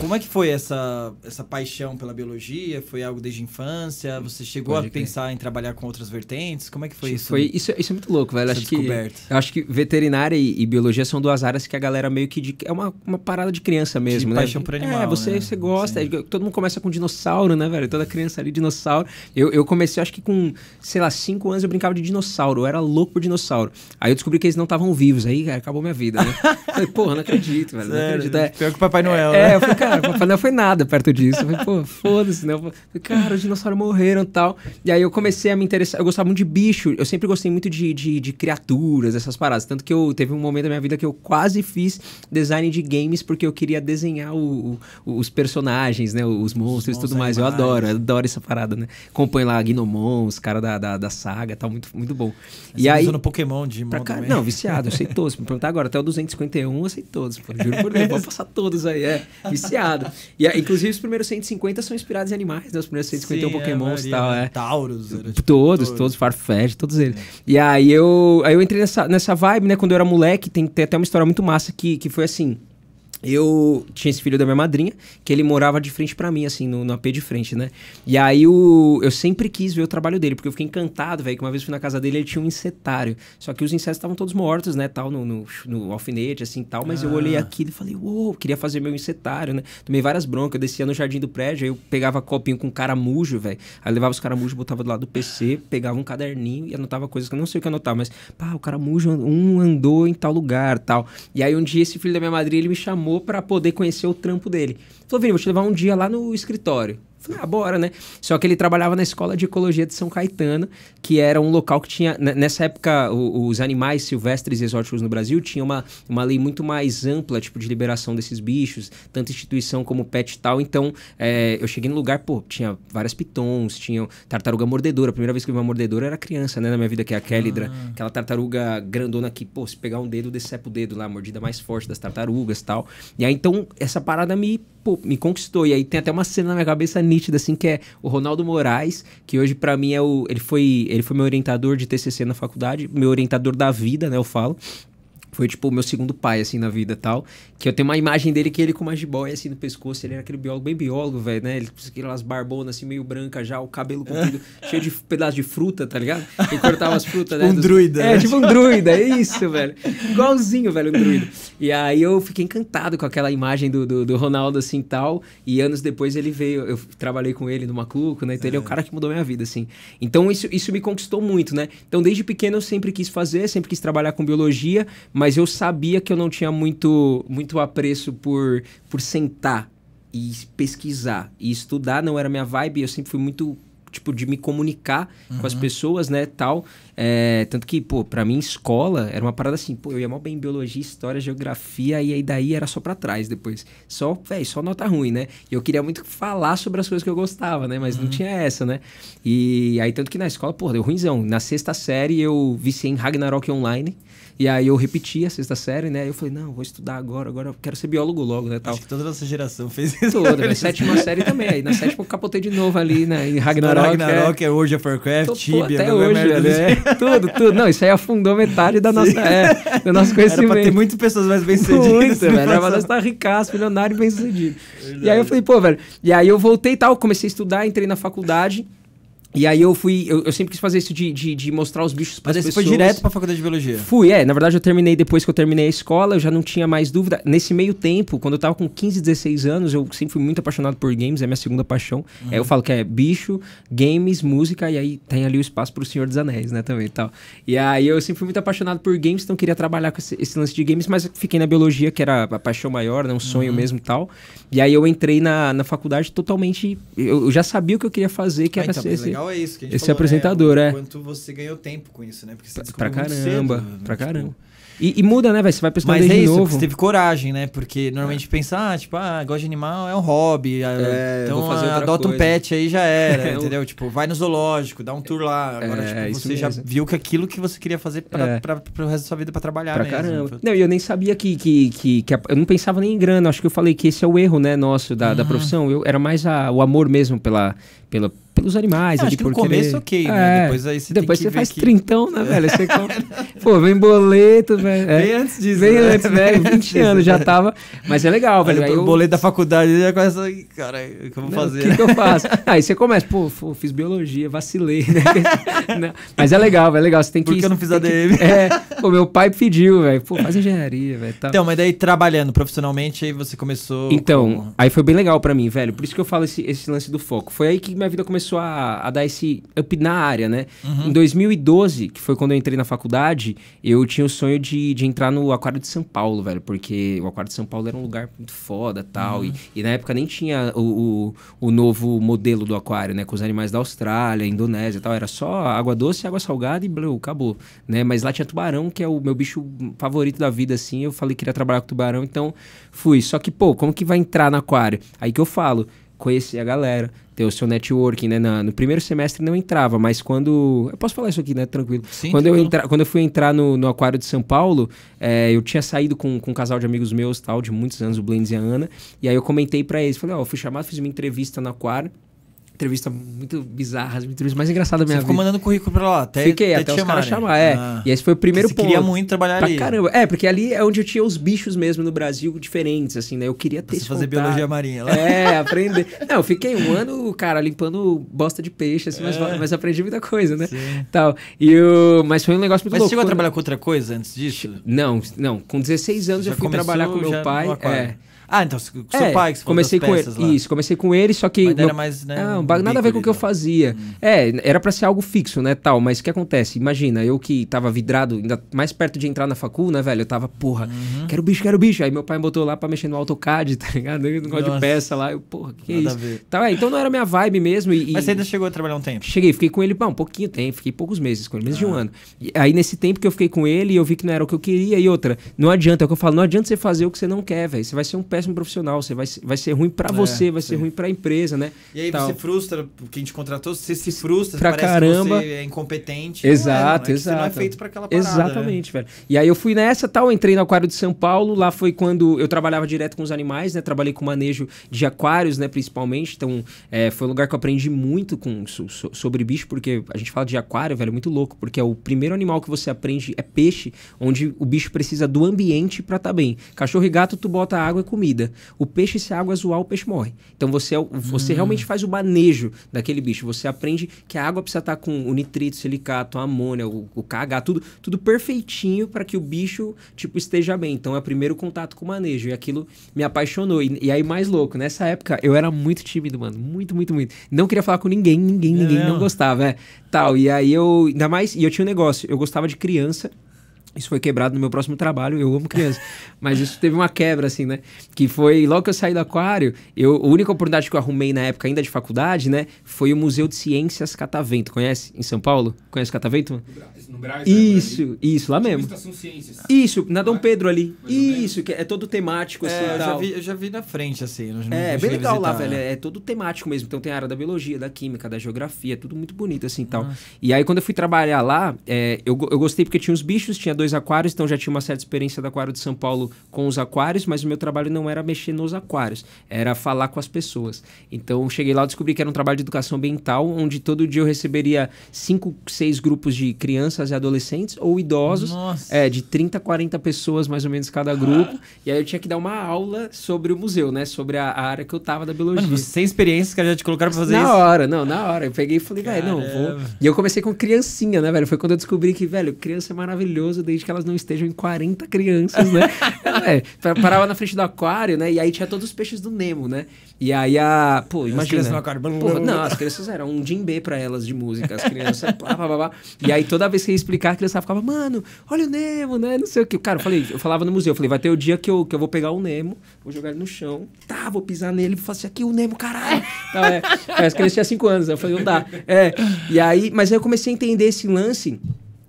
Speaker 1: como é que foi essa, essa paixão pela biologia? Foi algo desde a infância? Você chegou Pode a crer. pensar em trabalhar com outras vertentes?
Speaker 2: Como é que foi isso? Foi, isso, isso é muito louco, velho. Acho descoberta. que, eu acho que veterinária e, e, biologia são duas áreas que a galera meio que... De, é uma, uma parada de criança mesmo, de né? paixão por animal, É, você, né? você gosta. Sim. Todo mundo começa com dinossauro, né, velho? Toda criança ali, dinossauro. Eu, eu comecei, acho que com, sei lá, cinco anos eu brincava de dinossauro. Eu era louco por dinossauro. Aí eu descobri que eles não estavam vivos. Aí acabou minha vida, né? Falei, porra, não acredito, velho. Sério? Não acredito. É, Pior que o Papai Noel, é, né? É, eu falei, cara, cara, o Papai foi nada perto disso. Eu falei, pô, foda-se, né? Falei, cara, os dinossauros morreram e tal. E aí eu comecei a me interessar. Eu gostava muito de bicho. Eu sempre gostei muito de, de, de criaturas, essas paradas. Tanto que eu teve um momento da minha vida que eu quase fiz design de games porque eu queria desenhar o, o, os personagens, né? Os monstros e tudo animais. mais. Eu adoro, eu adoro essa parada, né? Acompanho lá Gnomon, os caras da, da, da, saga tal. Muito, muito bom. Você tá e aí. no Pokémon de pra cara, Não, viciado, eu sei todos. Me perguntar agora, até o 251 eu sei todos. Pô, juro por Deus, vou passar todos aí. É, viciado diferenciado. E, inclusive, os primeiros 150 são inspirados em animais, né? Os primeiros 150 Sim, é, pokémons e tal, né? é. Tauros. Era, tipo, todos, todos, Farfetch, todos eles. É. E aí eu, aí eu entrei nessa, nessa vibe, né? Quando eu era moleque, tem, tem até uma história muito massa que, que foi assim eu tinha esse filho da minha madrinha, que ele morava de frente para mim, assim, no, no AP de frente, né? E aí o, eu sempre quis ver o trabalho dele, porque eu fiquei encantado, velho, que uma vez fui na casa dele ele tinha um insetário. Só que os insetos estavam todos mortos, né, tal, no, no, no alfinete, assim, tal. Mas ah. eu olhei ah. aquilo e falei, uou, wow, queria fazer meu insetário, né? Tomei várias broncas, eu descia no jardim do prédio, aí eu pegava copinho com caramujo, velho. Aí levava os caramujos, botava do lado do PC, pegava um caderninho e anotava coisas que eu não sei o que anotava, mas, pá, o caramujo, um andou em tal lugar, tal. E aí um dia esse filho da minha madrinha, ele me chamou chamou para poder conhecer o trampo dele. Falou, Vini, vou te levar um dia lá no escritório. Falei, ah, bora, né? Só que ele trabalhava na escola de ecologia de São Caetano, que era um local que tinha. Né, nessa época, o, os animais silvestres e exóticos no Brasil tinha uma, uma lei muito mais ampla, tipo, de liberação desses bichos, tanto instituição como pet e tal. Então, é, eu cheguei no lugar, pô, tinha várias pitons, tinha tartaruga mordedora. A primeira vez que eu vi uma mordedora era criança, né? Na minha vida, que é a Kélidra, ah. aquela tartaruga grandona que, pô, se pegar um dedo, decepa o dedo lá, a mordida mais forte das tartarugas tal. E aí, então, essa parada me Tipo, me conquistou. E aí tem até uma cena na minha cabeça nítida, assim, que é o Ronaldo Moraes, que hoje para mim é o. Ele foi, ele foi meu orientador de TCC na faculdade, meu orientador da vida, né, eu falo foi tipo o meu segundo pai, assim, na vida tal. Que eu tenho uma imagem dele que ele com uma jiboia, assim, no pescoço. Ele era aquele biólogo, bem biólogo, velho, né? Ele com aquelas barbonas, assim, meio branca já, o cabelo comprido, cheio de pedaço de fruta, tá ligado? Ele cortava as frutas, tipo né? Um dos... druida. É, né? tipo um druida, é isso, velho. Igualzinho, velho, um druida. E aí eu fiquei encantado com aquela imagem do, do, do Ronaldo, assim, tal. E anos depois ele veio, eu trabalhei com ele no Macuco, né? Então é. ele é o é. cara que mudou minha vida, assim. Então isso, isso me conquistou muito, né? Então desde pequeno eu sempre quis fazer, sempre quis trabalhar com biologia, mas mas eu sabia que eu não tinha muito, muito apreço por, por sentar e pesquisar e estudar, não era minha vibe, eu sempre fui muito tipo de me comunicar uhum. com as uhum. pessoas, né, tal. É, tanto que, pô, para mim escola era uma parada assim, pô, eu ia mal bem em biologia, história, geografia e aí daí era só para trás depois. Só, velho, só nota ruim, né? Eu queria muito falar sobre as coisas que eu gostava, né, mas uhum. não tinha essa, né? E aí tanto que na escola, pô, deu ruimzão. Na sexta série eu vi em Ragnarok Online. E aí eu repeti a sexta série, né? Eu falei, não, vou estudar agora, agora eu quero ser biólogo logo, né? Tal. Acho que toda a nossa geração fez isso. Toda, na sétima série também. Aí na sétima eu capotei de novo ali, né? Em Ragnarok. Né? Ragnarok é, é a of Warcraft, Tibia, até hoje, é né? Tudo, tudo. Não, isso aí afundou metade da nossa, é, do nosso conhecimento. Era pra ter muitas pessoas mais bem-sucedidas. Muito, velho. Era pra nós estar tá ricaço, milionário e bem-sucedido. E aí eu falei, pô, velho. E aí eu voltei e tal, comecei a estudar, entrei na faculdade. E aí eu fui, eu, eu, sempre quis fazer isso de, de, de mostrar os bichos para as pessoas. Mas você foi direto para a faculdade de biologia? Fui, é. Na verdade eu terminei depois que eu terminei a escola, eu já não tinha mais dúvida. Nesse meio tempo, quando eu tava com 15, 16 anos, eu sempre fui muito apaixonado por games, é minha segunda paixão. Uhum. Aí eu falo que é bicho, games, música e aí tem ali o espaço para o Senhor dos Anéis, né, também e tal. E aí eu sempre fui muito apaixonado por games, então queria trabalhar com esse, esse lance de games, mas fiquei na biologia, que era a paixão maior, né, um sonho uhum. mesmo tal. E aí eu entrei na, na faculdade totalmente, eu, eu, já sabia o que eu queria fazer, que ah, era então, legal é isso, que a gente esse falou, né? apresentador, o, é. Quanto
Speaker 1: você ganhou tempo com isso,
Speaker 2: né? Porque você pra, pra caramba, cedo, né? pra tipo... caramba. E, e, muda, né, velho? Você vai pescando Mas é isso, novo. Você
Speaker 1: teve coragem, né? Porque normalmente é. pensa, ah, tipo, ah, gosta de animal é um hobby. Ah, é, então ah, adota coisa. um pet aí já era, é, entendeu? Tipo, vai no zoológico, dá um tour lá.
Speaker 2: É, Agora, é, tipo, você já viu
Speaker 1: que aquilo que você queria fazer pra, é. pra, pra, pro resto da sua vida pra trabalhar. Pra mesmo. caramba. Não,
Speaker 2: e eu nem sabia que. que, que, que a, eu não pensava nem em grana. Acho que eu falei que esse é o erro, né, nosso, da, uhum. da profissão. Eu, era mais a, o amor mesmo pela, pela, pelos animais. Não, acho que no começo ok, né? É. depois aí você Depois você faz que... trintão, né, é. velho? Você Pô, vem boleto, velho. É, antes disso. Vem né? antes, velho. 20 anos já tava. Mas é legal, velho. o boleto da faculdade já começa. Cara, o que eu vou fazer? O que, que, eu faço? aí você começa, pô, pô fiz biologia, vacilei, né? Mas é legal, velho. É legal. Você tem que. Porque eu não fiz ADM. Que... É, pô, meu pai pediu, velho. Pô, faz engenharia, velho. Tá. Então,
Speaker 1: mas daí trabalhando profissionalmente, aí você começou. Então,
Speaker 2: com... aí foi bem legal pra mim, velho. Por isso que eu falo esse, esse lance do foco. Foi aí que minha vida começou começou a, a dar esse up na área, né? Uhum. Em 2012, que foi quando eu entrei na faculdade, eu tinha o sonho de, de entrar no Aquário de São Paulo, velho, porque o Aquário de São Paulo era um lugar muito foda tal. Uhum. E, e, na época nem tinha o, o, o, novo modelo do aquário, né? Com os animais da Austrália, Indonésia tal. Era só água doce, água salgada e bleu, acabou. Né? Mas lá tinha tubarão, que é o meu bicho favorito da vida, assim. Eu falei que queria trabalhar com tubarão, então fui. Só que, pô, como que vai entrar no aquário? Aí que eu falo, conheci a galera, ter o seu networking, né? Na, no primeiro semestre não entrava, mas quando. Eu posso falar isso aqui, né? Tranquilo. Sim, quando, Eu entra, quando eu fui entrar no, no Aquário de São Paulo, é, eu tinha saído com, com um casal de amigos meus, tal, de muitos anos, o Blends e a Ana. E aí eu comentei para eles, falei, ó, oh, fui chamado, fiz uma entrevista no Aquário entrevista muito bizarras, entrevista mais engraçada da minha Você ficou mandando currículo pra lá até Fiquei, até, até os caras chamar, é. Ah, e esse foi o primeiro você ponto. queria muito trabalhar pra ali. caramba. É, porque ali é onde eu tinha os bichos mesmo no Brasil diferentes, assim, né? Eu queria ter você fazer contato. biologia marinha lá. É, aprender. Não, eu fiquei um ano, cara, limpando bosta de peixe, assim, é. mas, mas aprendi muita coisa, né? Tal. E o, Mas foi um negócio muito mas louco. Mas chegou a trabalhar com outra coisa antes disso? Não, não. Com 16 anos já eu fui trabalhar com meu pai. Ah, então seu é, pai que comecei com ele, lá. Isso, comecei com ele, só que mas era mais, né, não, ah, um nada a ver com o que eu né? fazia. Hum. É, era para ser algo fixo, né, tal, mas o que acontece? Imagina, eu que tava vidrado, ainda mais perto de entrar na facul, né, velho, eu tava, porra, uhum. quero bicho, quero bicho. Aí meu pai me botou lá para mexer no AutoCAD, tá ligado? Eu não gosto de peça lá, eu, porra, que nada é isso? Tá, é, então não era minha vibe mesmo e, Mas você ainda chegou a trabalhar um tempo? Cheguei, fiquei com ele, bom, um pouquinho tempo, fiquei poucos meses com ele, menos ah. de um ah. ano. E aí nesse tempo que eu fiquei com ele, eu vi que não era o que eu queria e outra, não adianta, é o que eu falo, não adianta você fazer o que você não quer, velho, você vai ser um pé péssimo profissional, você vai, vai ser ruim para é, você, vai sim. ser ruim para a empresa, né? E aí Tal. você
Speaker 1: frustra, quem te contratou, você se frustra, pra caramba. é incompetente. Exato, não é, não é exato. não é feito para aquela parada. Exatamente, né?
Speaker 2: velho. E aí eu fui nessa, tal, entrei no aquário de São Paulo, lá foi quando eu trabalhava direto com os animais, né? Trabalhei com manejo de aquários, né, principalmente. Então, é, foi um lugar que eu aprendi muito com so, sobre bicho, porque a gente fala de aquário, velho, é muito louco, porque é o primeiro animal que você aprende é peixe, onde o bicho precisa do ambiente para estar tá bem. Cachorro e gato tu bota água e comida comida. O peixe, se a água zoar, o peixe morre. Então você, é você hum. realmente faz o manejo daquele bicho. Você aprende que a água precisa estar com o nitrito, silicato, a amônia, o, o KH, tudo, tudo perfeitinho para que o bicho tipo esteja bem. Então é o primeiro contato com o manejo. E aquilo me apaixonou. E, e, aí, mais louco, nessa época eu era muito tímido, mano. Muito, muito, muito. Não queria falar com ninguém, ninguém, ninguém. É não gostava, é. Tal. E aí eu. Ainda mais. E eu tinha um negócio. Eu gostava de criança. Isso foi quebrado no meu próximo trabalho, eu amo criança. Mas isso teve uma quebra, assim, né? Que foi logo que eu saí do aquário, eu, a única oportunidade que eu arrumei na época ainda de faculdade, né? Foi o Museu de Ciências Catavento. Conhece? Em São Paulo? Conhece Catavento? No Braz, né? Isso, né? isso, lá mesmo. Tipo, Ciências. Isso, na Dom Pedro ali. Isso, que é todo temático, é, assim. É, eu, já vi,
Speaker 1: eu já vi na frente, assim. é, bem legal visitar, lá, velho. Né? É, é todo
Speaker 2: temático mesmo. Então tem a área da biologia, da química, da geografia, é tudo muito bonito, assim e tal. E aí, quando eu fui trabalhar lá, é, eu, eu gostei porque tinha os bichos, tinha dois aquários, então já tinha uma certa experiência do Aquário de São Paulo com os aquários, mas o meu trabalho não era mexer nos aquários, era falar com as pessoas. Então cheguei lá e descobri que era um trabalho de educação ambiental, onde todo dia eu receberia cinco, seis grupos de crianças e adolescentes ou idosos, é, de 30 a 40 pessoas mais ou menos cada grupo, ah. e aí eu tinha que dar uma aula sobre o museu, né? Sobre a, a área que eu tava da biologia. sem experiência, que já te colocaram pra fazer na isso? Na hora, não, na hora. Eu peguei e falei, velho, não, vou. E eu comecei com criancinha, né, velho? Foi quando eu descobri que, velho, criança é maravilhoso, desde que elas não estejam em 40 crianças, né? é, parava na frente do aquário, né? E aí tinha todos os peixes do Nemo, né? E aí a. Pô, imagina. crianças no aquário. Blum, blum, blum. Pô, não, as crianças eram um B pra elas de música. As crianças. blá, blá, blá, E aí toda vez que eu ia explicar, a criança ficava, mano, olha o Nemo, né? Não sei o que. Cara, eu falei, eu falava no museu, eu falei, vai ter o dia que eu, que eu vou pegar o Nemo, vou jogar ele no chão, tá, vou pisar nele, vou fazer aqui o Nemo, caralho. Então, é, é as crianças tinham 5 anos, eu falei, não dá. É, e aí, mas aí eu comecei a entender esse lance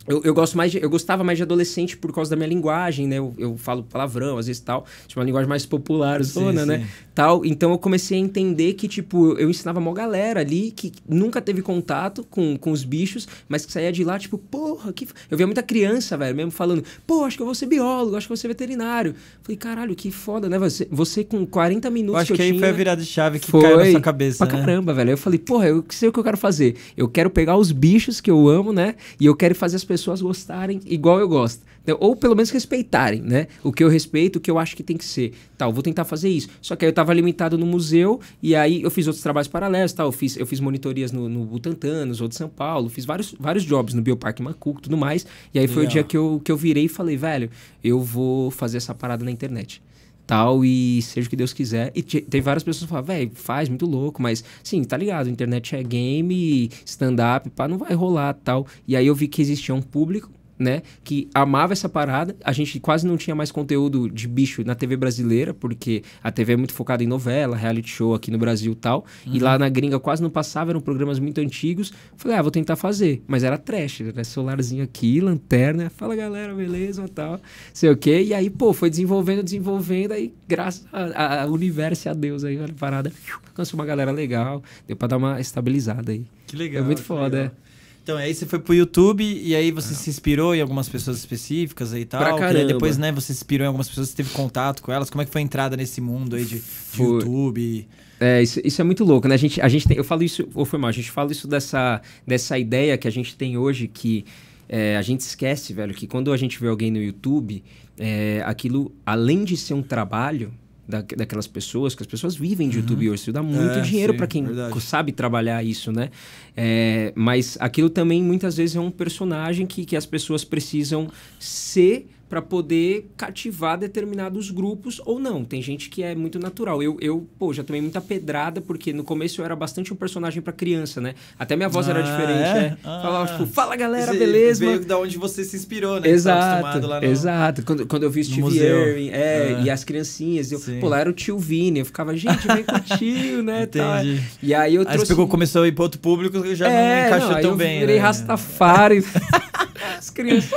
Speaker 2: eu, eu, gosto mais de, eu gostava mais de adolescente por causa da minha linguagem, né? Eu, eu falo palavrão, às vezes tal, tipo uma linguagem mais popular, zona, sim, né? Sim. Tal. Então eu comecei a entender que, tipo, eu ensinava uma galera ali que nunca teve contato com, com os bichos, mas que saía de lá, tipo, porra, que. Eu via muita criança, velho, mesmo falando, pô, acho que eu vou ser biólogo, acho que eu vou ser veterinário. Falei, caralho, que foda, né? Você, você com 40 minutos. Eu acho que, que aí tinha, foi a virada de
Speaker 1: chave que foi caiu na sua cabeça. Pra né? caramba,
Speaker 2: velho. Aí eu falei, porra, eu sei o que eu quero fazer. Eu quero pegar os bichos que eu amo, né? E eu quero fazer as pessoas pessoas gostarem igual eu gosto. Então, ou pelo menos respeitarem, né? O que eu respeito, o que eu acho que tem que ser. Tal, tá, vou tentar fazer isso. Só que aí eu estava limitado no museu e aí eu fiz outros trabalhos paralelos, tal. Tá? Eu fiz, eu fiz monitorias no, no Butantan, no de São Paulo, fiz vários, vários jobs no Bioparque Macu tudo mais. E aí foi yeah. o dia que eu, que eu virei e falei, velho, eu vou fazer essa parada na internet tal, e seja o que Deus quiser. E tem várias pessoas que falam, velho, faz muito louco, mas sim, tá ligado, internet é game, stand-up, pá, não vai rolar tal. E aí eu vi que existia um público né? Que amava essa parada. A gente quase não tinha mais conteúdo de bicho na TV brasileira, porque a TV é muito focada em novela, reality show aqui no Brasil tal. Uhum. E lá na gringa quase não passava, eram programas muito antigos. Falei, ah, vou tentar fazer. Mas era trash, era né? solarzinho aqui, lanterna. Fala galera, beleza, tal. Sei o quê. E aí, pô, foi desenvolvendo, desenvolvendo. Aí, graças ao universo e a Deus aí, olha a parada. Cansou uma galera legal. Deu pra dar uma estabilizada aí. Que legal. É muito foda, legal. é. Então, aí você foi pro YouTube e
Speaker 1: aí você é. se inspirou em algumas pessoas específicas e tal. Pra caramba. depois,
Speaker 2: né, você se inspirou em algumas pessoas, você teve
Speaker 1: contato com elas. Como é que foi a entrada nesse mundo aí de,
Speaker 2: de YouTube? É, isso, isso, é muito louco, né? A gente, a gente tem, eu falo isso, ou foi mal, a gente fala isso dessa, dessa ideia que a gente tem hoje que é, a gente esquece, velho, que quando a gente vê alguém no YouTube, é, aquilo, além de ser um trabalho, da, daquelas pessoas, que as pessoas vivem de uhum. YouTube hoje. Isso dá muito é, dinheiro para quem verdade. sabe trabalhar isso, né? É, mas aquilo também muitas vezes é um personagem que, que as pessoas precisam ser para poder cativar determinados grupos ou não. Tem gente que é muito natural. Eu, eu pô, já tomei muita pedrada, porque no começo eu era bastante um personagem para criança, né? Até minha voz ah, era diferente, né? é? né? Ah, Falava, tipo, fala galera, beleza? Veio da onde você se inspirou, né? Tá exato, no, exato. Quando, quando eu vi Steve Irwin, é, ah, e as criancinhas, eu, sim. pô, lá era o tio Vini, eu ficava, gente, vem com o tio, né? Entendi. Tal. E aí eu trouxe... Aí pegou, começou a ir pro outro público, já é, não encaixou não, tão eu bem. eu virei né? Rastafari, as crianças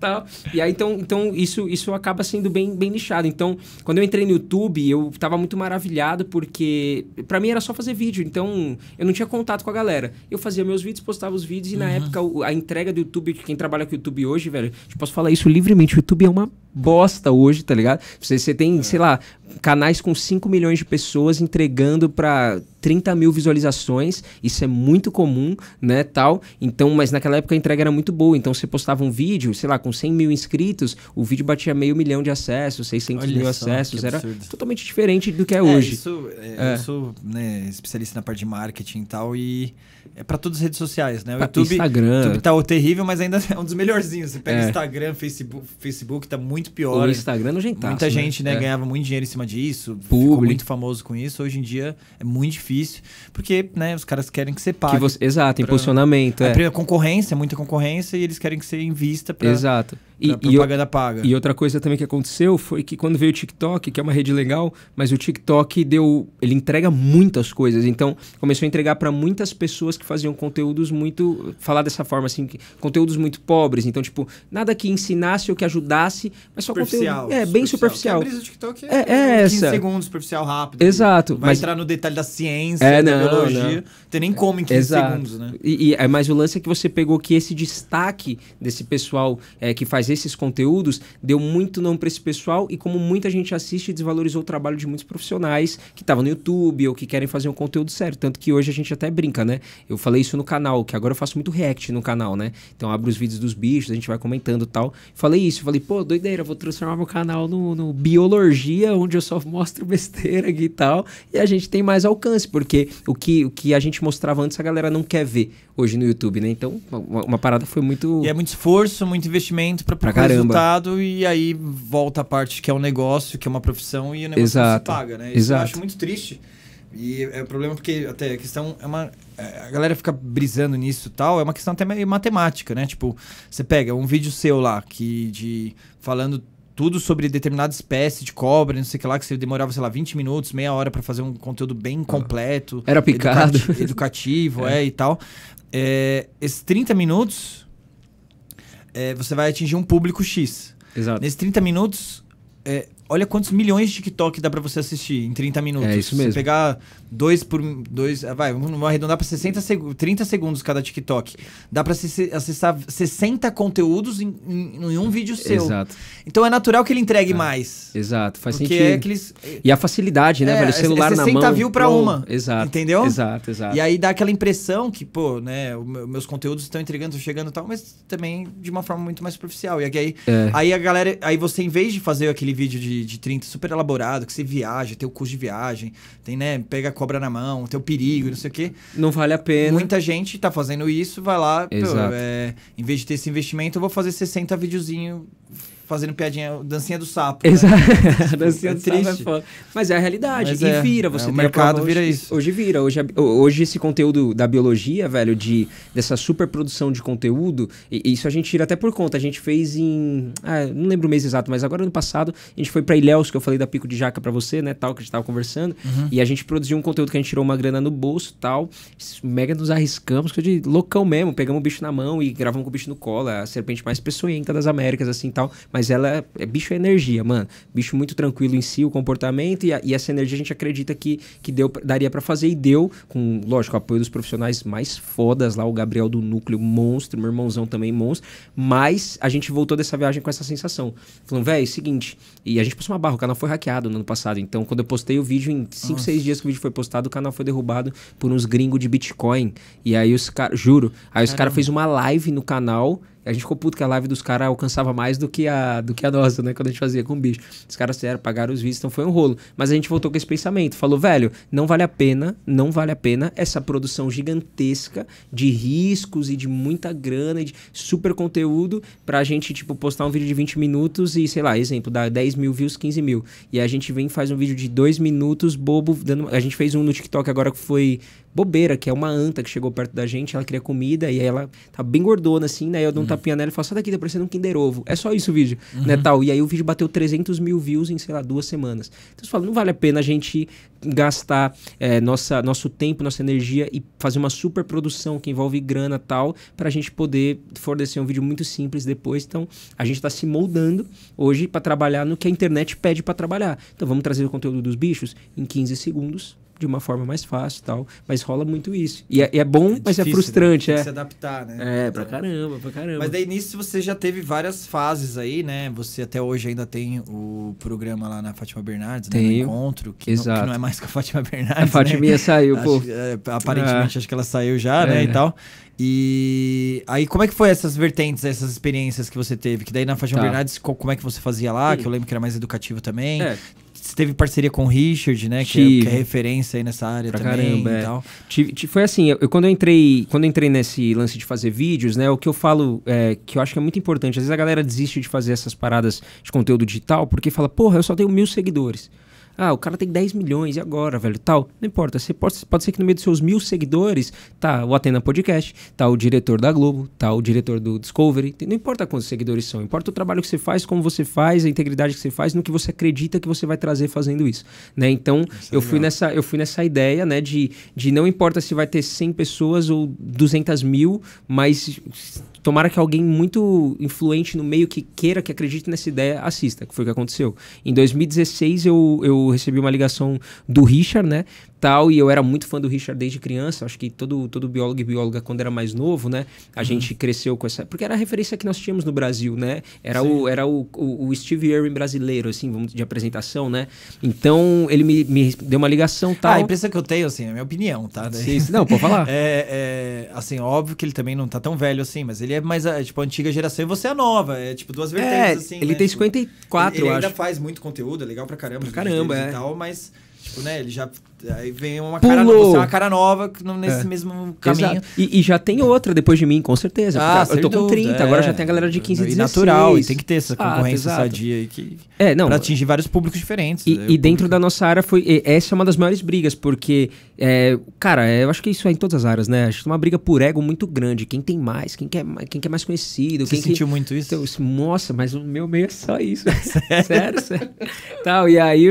Speaker 2: tal. E aí, então, então isso, isso acaba sendo bem, bem nichado. Então, quando eu entrei no YouTube, eu tava muito maravilhado, porque para mim era só fazer vídeo. Então, eu não tinha contato com a galera. Eu fazia meus vídeos, postava os vídeos, e uhum. na época a entrega do YouTube, quem trabalha com o YouTube hoje, velho, eu posso falar isso livremente, o YouTube é uma bosta hoje, tá ligado? Você, você tem, é. sei lá, canais com 5 milhões de pessoas entregando pra 30 mil visualizações, isso é muito comum, né, tal. Então, mas naquela época a entrega era muito boa, então você postava um vídeo, sei lá, com 100 mil inscritos, o vídeo batia meio milhão de acessos, 600 Olha mil só, acessos, era totalmente diferente do que é, é hoje. Isso, é, é. Eu
Speaker 1: sou né, especialista na parte de marketing e tal, e é para todas as redes sociais, né? O YouTube, Instagram. YouTube tá terrível, mas ainda é um dos melhorzinhos. Você pega é. Instagram, Facebook, Facebook tá muito pior. O Instagram é não gente Muita né? gente, né, é. ganhava muito dinheiro em cima disso, Publi. ficou muito famoso com isso. Hoje em dia é muito difícil difícil, porque né, os caras querem que você pague. Que você, exato, impulsionamento. é. A é. concorrência, muita concorrência, e
Speaker 2: eles querem que você invista para. Exato. E, propaganda e, paga. E outra coisa também que aconteceu foi que quando veio o TikTok, que é uma rede legal, mas o TikTok deu, ele entrega muitas coisas. Então começou a entregar para muitas pessoas que faziam conteúdos muito, falar dessa forma assim, que, conteúdos muito pobres. Então tipo nada que ensinasse ou que ajudasse, mas só conteúdo é bem superficial. superficial.
Speaker 1: TikTok é, é, é 15 essa. segundos superficial
Speaker 2: rápido. Exato. Vai mas... entrar no detalhe da ciência, é, da não, biologia, não. tem nem como em 15 Exato. segundos, né? E, e é, mas o lance é que você pegou que esse destaque desse pessoal é, que faz trazer esses conteúdos deu muito nome para esse pessoal e como muita gente assiste, desvalorizou o trabalho de muitos profissionais que estavam no YouTube ou que querem fazer um conteúdo sério. Tanto que hoje a gente até brinca, né? Eu falei isso no canal, que agora eu faço muito react no canal, né? Então abro os vídeos dos bichos, a gente vai comentando tal. Falei isso, falei, pô, doideira, vou transformar meu canal no, no Biologia, onde eu só mostro besteira aqui e tal. E a gente tem mais alcance, porque o que, o que a gente mostrava antes a galera não quer ver hoje no YouTube, né? Então, uma, uma parada foi muito. E é
Speaker 1: muito esforço, muito investimento para pra caramba. resultado e aí
Speaker 2: volta
Speaker 1: a parte que é um negócio, que é uma profissão e o negócio Exato. se paga, né? Isso Exato. eu acho muito triste. E é o problema porque até a questão é uma é, a galera fica brisando nisso tal, é uma questão até matemática, né? Tipo, você pega um vídeo seu lá que de falando tudo sobre determinada espécie de cobra, não sei o que lá, que você demorava, sei lá, 20 minutos, meia hora para fazer um conteúdo bem ah. completo. Era picado. Educativo, educativo é. é. e tal. É, esses 30 minutos é, você vai atingir um público X. Exato. Nesses 30 minutos, é, olha quantos milhões de TikTok dá para você assistir em 30 minutos. É isso mesmo. Se pegar dois por dois, ah, vai, vamos arredondar para 60 seg 30 segundos cada TikTok. Dá para acessar 60 conteúdos em, em, em, um vídeo seu. Exato. Então é natural que ele entregue é. mais.
Speaker 2: Exato, faz sentido. É aqueles, é e a facilidade, né, é, velho? O celular é na mão. Viu para uma. Exato. Entendeu? Exato, exato. E aí
Speaker 1: dá aquela impressão que, pô, né, meus conteúdos estão entregando, estão chegando e tal, mas também de uma forma muito mais superficial. E aí, é. aí a galera, aí você em vez de fazer aquele vídeo de de, 30 super elaborado, que você viaja, tem o curso de viagem, tem, né, pega a cobra na mão, tem o perigo, não sei o quê. Não vale a pena. Muita gente tá fazendo isso, vai lá, pô, é, em vez de ter esse investimento, eu vou fazer 60 videozinhos fazendo piadinha, dancinha do sapo. Né? Exato. Né? dancinha é do triste.
Speaker 2: sapo é Mas é a realidade. Mas e é, vira, é, você é, O mercado vira hoje, isso. Hoje vira. Hoje, hoje esse conteúdo da biologia, velho, de, dessa superprodução de conteúdo, e, isso a gente tira até por conta. A gente fez em. Ah, não lembro o mês exato, mas agora ano passado, a gente foi pra Ilhéus, que eu falei da Pico de Jaca pra você, né, tal, que a gente tava conversando. Uhum. E a gente produziu um conteúdo que a gente tirou uma grana no bolso tal. Mega nos arriscamos, que de loucão mesmo. Pegamos o bicho na mão e gravamos com o bicho no colo, a serpente mais peçonhenta das Américas, assim tal. Mas mas ela é, é bicho é energia, mano. Bicho muito tranquilo em si, o comportamento, e, a, e essa energia a gente acredita que, que deu, daria para fazer e deu, com, lógico, o apoio dos profissionais mais fodas lá, o Gabriel do Núcleo, monstro, meu irmãozão também monstro, mas a gente voltou dessa viagem com essa sensação. Falando, velho, é seguinte, e a gente passou uma barra, o canal foi hackeado no ano passado, então quando eu postei o vídeo, em 5, 6 dias que o vídeo foi postado, o canal foi derrubado por uns gringos de Bitcoin, e aí os caras, juro, aí os caras fez uma live no canal a gente ficou puto que a live dos caras alcançava mais do que, a, do que a nossa, né? Quando a gente fazia com o bicho. Os caras fizeram, pagaram os vídeos, então foi um rolo. Mas a gente voltou com esse pensamento. Falou, velho, não vale a pena, não vale a pena essa produção gigantesca de riscos e de muita grana, e de super conteúdo, pra gente, tipo, postar um vídeo de 20 minutos e, sei lá, exemplo, dá 10 mil views, 15 mil. E a gente vem e faz um vídeo de 2 minutos, bobo, dando. A gente fez um no TikTok agora que foi bobeira, que é uma anta que chegou perto da gente, ela queria comida, e ela tá bem gordona, assim, né? Eu dou um uhum. tapinha nela e falo, sai daqui, tá parecendo um Kinder Ovo. É só isso o vídeo, né, uhum. né, tal. E aí o vídeo bateu 300 mil views em, sei lá, duas semanas. Então você fala, não vale a pena a gente gastar é, nossa, nosso tempo, nossa energia e fazer uma super produção que envolve grana tal, para a gente poder fornecer um vídeo muito simples depois. Então, a gente tá se moldando hoje para trabalhar no que a internet pede para trabalhar. Então, vamos trazer o conteúdo dos bichos em 15 segundos de uma forma mais fácil e tal. Mas rola muito isso. E é, é bom, é mas é difícil, né? é frustrante. Né? Tem é. que se adaptar, né? É, pra então, caramba, pra caramba. Mas daí
Speaker 1: nisso você já teve várias fases aí, né? Você até hoje ainda tem o programa lá na Fátima Bernardes, né? Tenho. No encontro, que, Exato. Não, que não é mais com a Fátima Bernardes. A Fátima né? saiu, acho, pô. É, aparentemente, ah. acho que ela saiu já, né? É. E tal. E aí, como é que foi essas vertentes, essas experiências que você teve? Que daí na Fátima tá. Bernardes, como é que você fazia lá? Sim. Que eu lembro que era mais educativo também. É teve parceria com o Richard, né? Que, é que é, referência aí nessa área pra também. Caramba, e é. tal.
Speaker 2: Tive, tive, foi assim, eu, eu, quando eu entrei, quando eu entrei nesse lance de fazer vídeos, né? O que eu falo é, que eu acho que é muito importante. Às vezes a galera desiste de fazer essas paradas de conteúdo digital porque fala, porra, eu só tenho mil seguidores. Ah, o cara tem 10 milhões, e agora, velho? Tal. Não importa. Você pode, pode ser que no meio dos seus mil seguidores tá o Atena Podcast, tá o diretor da Globo, tá o diretor do Discovery. Não importa quantos seguidores são, importa o trabalho que você faz, como você faz, a integridade que você faz, no que você acredita que você vai trazer fazendo isso. Né? Então, isso é eu, fui nessa, eu fui nessa ideia, né? De, de não importa se vai ter 100 pessoas ou 200 mil, mas Tomara que alguém muito influente no meio que queira, que acredite nessa ideia, assista, que foi o que aconteceu. Em 2016, eu, eu recebi uma ligação do Richard, né? tal, e eu era muito fã do Richard desde criança, acho que todo, todo biólogo e bióloga, quando era mais novo, né, a uhum. gente cresceu com essa, porque era a referência que nós tínhamos no Brasil, né, era, o, era o, o, o, Steve Irwin brasileiro, assim, de apresentação, né, então ele me, me deu uma ligação tal. Ah, a impressão
Speaker 1: que eu tenho, assim, é a minha opinião, tá? Né? Sim, não, pode falar. é, é, assim, óbvio que ele também não tá tão velho assim, mas ele é mais, tipo, a antiga geração e você é nova, é, tipo, duas vertentes, é, assim, ele né? tem 54, tipo, ele, ele eu acho. Ele ainda faz muito conteúdo, é legal pra caramba. Pra caramba, é. E tal, mas... Tipo, né, ele já Aí vem uma Pulou. cara, você é uma cara nova nesse é. mesmo caminho.
Speaker 2: E, e, já tem outra depois de mim, com certeza. Ah, eu tô com 30, é. agora já tem a é. galera de 15 e 16. natural, e tem que ter essa ah, concorrência ah, sadia aí que, é, não, pra atingir vários públicos diferentes. E, né? e dentro da nossa área foi. Essa é uma das maiores brigas, porque é, cara, é, eu acho que isso é em todas as áreas, né? Acho que é uma briga por ego muito grande. Quem tem mais, quem quer, quem quer mais conhecido. Você sentiu que... muito isso? Então, nossa, mas o meu meio é só isso. Sério? sério, Tal, e aí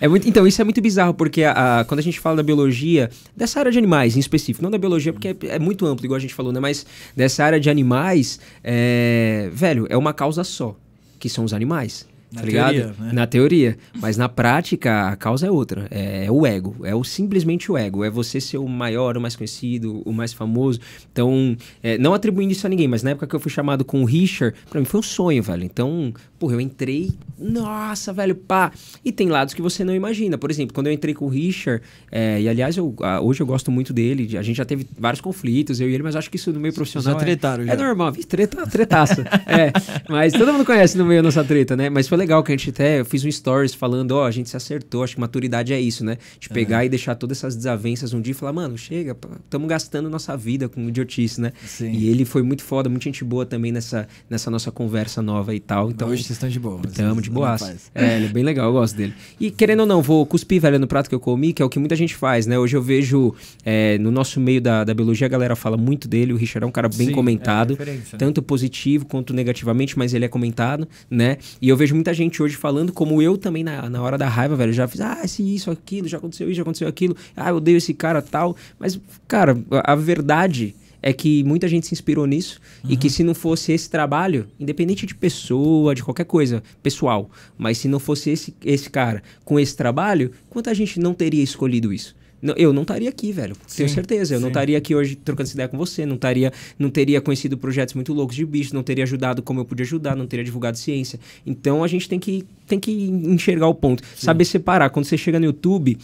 Speaker 2: é muito... Então, isso é muito bizarro, porque a, a, quando a gente fala da biologia, dessa área de animais em específico, não da biologia, porque é, é muito amplo, igual a gente falou, né? Mas dessa área de animais, é... velho, é uma causa só, que são os animais. Na tá ligado? Teoria, né? Na teoria. Mas na prática, a causa é outra. É, é, o ego. É o, simplesmente o ego. É você ser o maior, o mais conhecido, o mais famoso. Então, é, não atribuindo isso a ninguém, mas na época que eu fui chamado com o Richard, pra mim foi um sonho, velho. Então, porra, eu entrei. Nossa, velho, pá. E tem lados que você não imagina. Por exemplo, quando eu entrei com o Richard, é, e aliás, eu, hoje eu gosto muito dele. A gente já teve vários conflitos, eu e ele, mas acho que isso no meio profissional. Já é tretaram, é, já. É normal, treta, tretaça. é, mas todo mundo conhece no meio a nossa treta, né? Mas foi foi legal que a gente até. Eu fiz um stories falando, ó, oh, a gente se acertou, acho que maturidade é isso, né? De pegar uhum. e deixar todas essas desavenças um dia e falar, mano, chega, estamos gastando nossa vida com idiotice, né? Sim. E ele foi muito foda, muita gente boa também nessa, nessa nossa conversa nova e tal. Então, Hoje vocês estão de boa. Estamos de boas É, ele é bem legal, eu gosto dele. E querendo ou não, vou cuspir, velho, no prato que eu comi, que é o que muita gente faz, né? Hoje eu vejo é, no nosso meio da, da biologia, a galera fala muito dele, o Richard é um cara bem Sim, é comentado, é tanto positivo quanto negativamente, mas ele é comentado, né? E eu vejo muita muita gente hoje falando, como eu também na, na hora da raiva, velho. Já fiz, ah, se isso, aquilo, já aconteceu isso, já aconteceu aquilo. Ah, eu odeio esse cara, tal. Mas, cara, a, a verdade é que muita gente se inspirou nisso uhum. e que uhum. se não fosse esse trabalho, independente de pessoa, de qualquer coisa pessoal, mas se não fosse esse, esse cara com esse trabalho, quanta gente não teria escolhido isso? eu não estaria aqui, velho. Sim, tenho certeza. Eu sim. não estaria aqui hoje trocando essa ideia com você. Não estaria, não teria conhecido projetos muito loucos de bicho. Não teria ajudado como eu podia ajudar. Não teria divulgado ciência. Então a gente tem que, tem que enxergar o ponto, sim. saber separar. Quando você chega no YouTube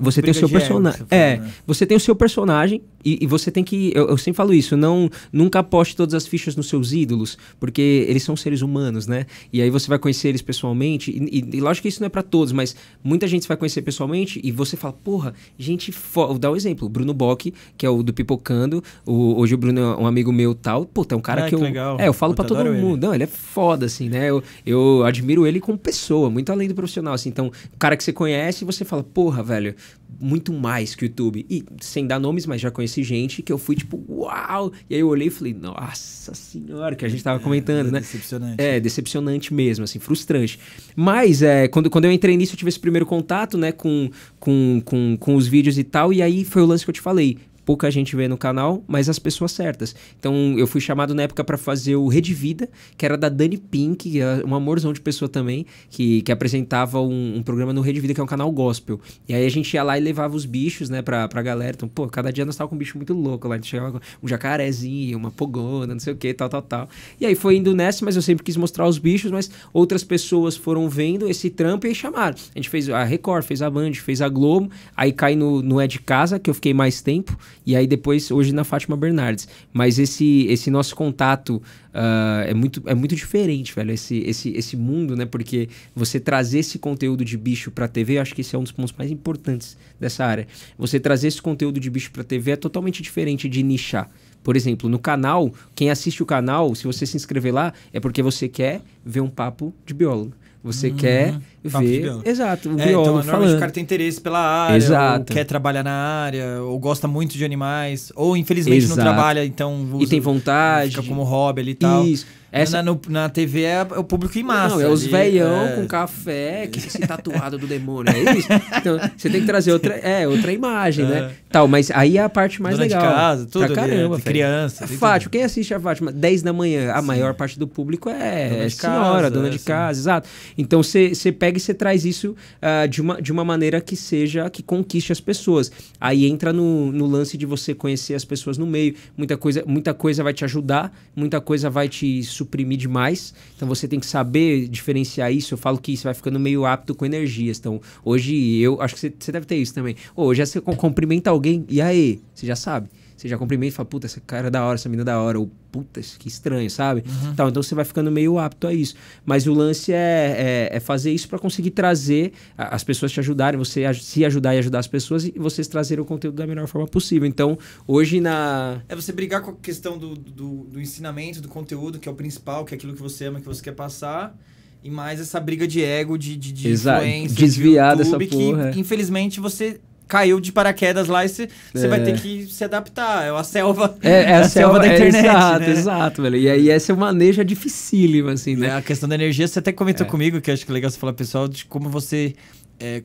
Speaker 2: você tem o seu personagem. É, né? você tem o seu personagem e, e você tem que. Eu, eu, sempre falo isso, não nunca aposte todas as fichas nos seus ídolos, porque eles são seres humanos, né? E aí você vai conhecer eles pessoalmente. E, e, e lógico que isso não é para todos, mas muita gente vai conhecer pessoalmente e você fala, porra, gente. Fo... Dá o um exemplo, Bruno Bock, que é o do Pipocando. O, hoje o Bruno é um amigo meu tal. Pô, é um cara ah, que, que, eu. Legal. É, eu falo para todo mundo. Ele. Não, ele é foda, assim, né? Eu, eu admiro ele como pessoa, muito além do profissional. Assim. Então, o cara que você conhece, você fala, porra, velho muito mais que o YouTube. E sem dar nomes, mas já conheci gente que eu fui tipo, uau! E aí eu olhei e falei, nossa senhora, que a gente tava é, comentando, é né? Decepcionante. É, decepcionante mesmo, assim, frustrante. Mas é, quando, quando eu entrei nisso, eu tive esse primeiro contato, né, com, com, com, com os vídeos e tal, e aí foi o lance que eu te falei pouca gente vê no canal, mas as pessoas certas. Então eu fui chamado na época para fazer o Rede Vida, que era da Dani Pink, é um amorzão de pessoa também, que, que apresentava um, um, programa no Rede Vida, que é um canal gospel. E aí a gente ia lá e levava os bichos, né, pra, pra galera. Então, pô, cada dia nós tava com um bicho muito louco lá. A gente chegava com um jacarezinho, uma pogona, não sei o que, tal, tal, tal. E aí foi indo nessa, mas eu sempre quis mostrar os bichos, mas outras pessoas foram vendo esse trampo e aí chamaram. A gente fez a Record, fez a Band, fez a Globo, aí cai no, no É de Casa, que eu fiquei mais tempo e aí depois hoje na Fátima Bernardes. Mas esse, esse nosso contato uh, é, muito, é muito diferente, velho, esse, esse, esse mundo, né? Porque você trazer esse conteúdo de bicho pra TV, eu acho que esse é um dos pontos mais importantes dessa área. Você trazer esse conteúdo de bicho pra TV é totalmente diferente de nichar. Por exemplo, no canal, quem assiste o canal, se você se inscrever lá, é porque você quer ver um papo de biólogo. Você uhum. quer Tá ver. Exato, um é, biólogo então, normalmente o cara tem interesse pela
Speaker 1: área, Exato. quer
Speaker 2: trabalhar na área, ou
Speaker 1: gosta muito de animais, ou infelizmente Exato. não trabalha, então usa, e tem vontade, fica como hobby ali e tal. Isso. Essa... Na, na, na, TV é, é o público em massa. Não, é os veião é... com
Speaker 2: café, que esse assim, tatuado do demônio, é isso? Então, você tem que trazer outra, é, outra imagem, né? é. né? Tal, mas aí é a parte mais Dona legal. De casa, tudo pra é, caramba, ali, criança. Fátima, quem assiste a Fátima? 10 da manhã, a Sim. maior parte do público é dona senhora, casa, dona de assim. casa, exato. Então você pega entrega e você traz isso uh, de, uma, de uma maneira que seja, que conquiste as pessoas. Aí entra no, no lance de você conhecer as pessoas no meio. Muita coisa, muita coisa vai te ajudar, muita coisa vai te suprimir demais. Então você tem que saber diferenciar isso. Eu falo que você vai ficando meio apto com energias. Então, hoje eu. Acho que você, você deve ter isso também. Hoje já é você cumprimenta alguém, e aí? Você já sabe. Você já cumprimenta e fala, puta, esse cara é da hora, essa mina é da hora. Ou, puta, que estranho, sabe? Uhum. Então, então você vai ficando meio apto a isso. Mas o lance é, é, é fazer isso para conseguir trazer as pessoas te ajudarem, você a, se ajudar e ajudar as pessoas e vocês trazerem o conteúdo da melhor forma possível. Então, hoje na.
Speaker 1: É você brigar com a questão do, do, do ensinamento, do conteúdo, que é o principal, que é aquilo que você ama, que você quer passar. E mais essa briga de ego, de, de, de Exato. influência, desviar de YouTube, dessa porra. Que, é. infelizmente, você caiu de paraquedas lá e você é. vai ter que se adaptar. É uma selva. É, é a, a selva, selva, da internet. É, exato, né?
Speaker 2: exato, velho. E aí essa
Speaker 1: é uma maneja é dificílima, assim, né? É, a questão da energia, você até comentou é. comigo, que acho que é legal você falar, pessoal, de como você.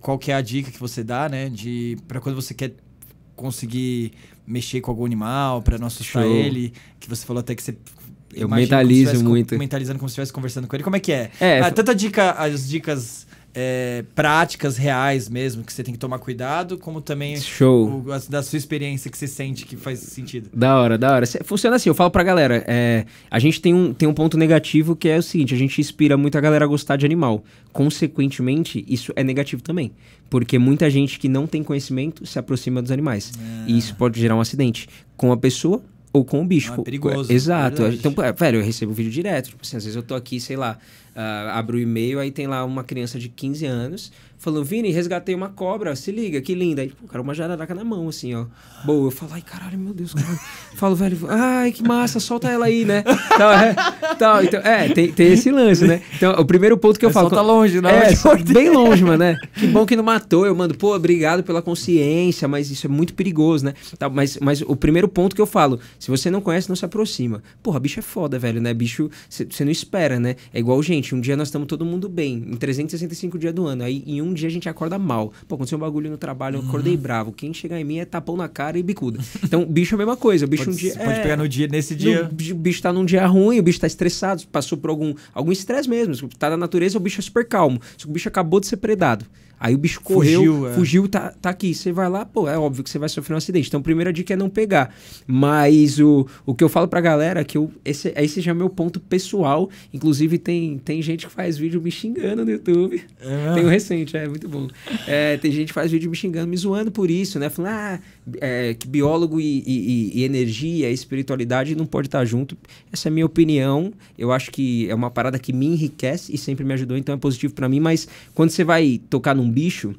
Speaker 1: qual que é a dica que você dá, né? De. para quando você quer conseguir mexer com algum animal, para não assustar Show. ele. Que você falou até que você eu mentalizo muito. Com, mentalizando como se estivesse conversando com ele. Como é que é? é ah, tanta dica, as dicas é, práticas reais mesmo, que você tem que tomar cuidado, como também Show. O, a, da sua experiência que você sente que faz sentido.
Speaker 2: Da hora, da hora. Funciona assim, eu falo pra galera, é, a gente tem um, tem um ponto negativo que é o seguinte, a gente inspira muito a galera a gostar de animal. Consequentemente, isso é negativo também, porque muita gente que não tem conhecimento se aproxima dos animais. É. E ah. isso pode gerar um acidente com a pessoa ou com o bicho. Não, ah, é perigoso. Exato. Então, é, velho, eu recebo vídeo direto. Tipo assim, às vezes eu tô aqui, sei lá, Uh, ah, abro o e-mail, aí tem lá uma criança de 15 anos falou Vini, resgatei uma cobra, se liga, que linda. Aí, tipo, o cara, uma jararaca na mão, assim, ó. Boa. Eu falo: ai, caralho, meu Deus, cara. falo, velho, ai, que massa, solta ela aí, né? é, então, é, tem, tem esse lance, né? Então, o primeiro ponto que eu, eu é, falo. Solta quando, longe, não é? é bem longe, mano, né? Que bom que não matou. Eu mando, pô, obrigado pela consciência, mas isso é muito perigoso, né? Tá, mas, mas o primeiro ponto que eu falo: se você não conhece, não se aproxima. Porra, bicho é foda, velho, né? Bicho, você não espera, né? É igual gente um dia nós estamos todo mundo bem, em 365 dias do ano. Aí em um dia a gente acorda mal. Pô, aconteceu um bagulho no trabalho, eu acordei uhum. bravo. Quem chegar em mim é tapão na cara e bicuda. Então, bicho é a mesma coisa. O bicho pode, um dia. Você é, pode pegar no dia, nesse dia. o bicho tá num dia ruim, o bicho tá estressado, passou por algum algum estresse mesmo. Tá na natureza, o bicho é super calmo. Só que o bicho acabou de ser predado. Aí o bicho correu, fugiu, é. fugiu tá, tá aqui. Você vai lá, pô, é óbvio que você vai sofrer um acidente. Então, a primeira dica é não pegar. Mas o, o que eu falo pra galera é que eu, esse, esse já é meu ponto pessoal. Inclusive, tem, tem gente que faz vídeo me xingando no YouTube. É. Tem um recente, é muito bom. É, tem gente que faz vídeo me xingando, me zoando por isso, né? Falando, ah é, que biólogo e, e, e, energia, espiritualidade não pode estar junto. Essa é a minha opinião. Eu acho que é uma parada que me enriquece e sempre me ajudou, então é positivo para mim. Mas quando você vai tocar num bicho,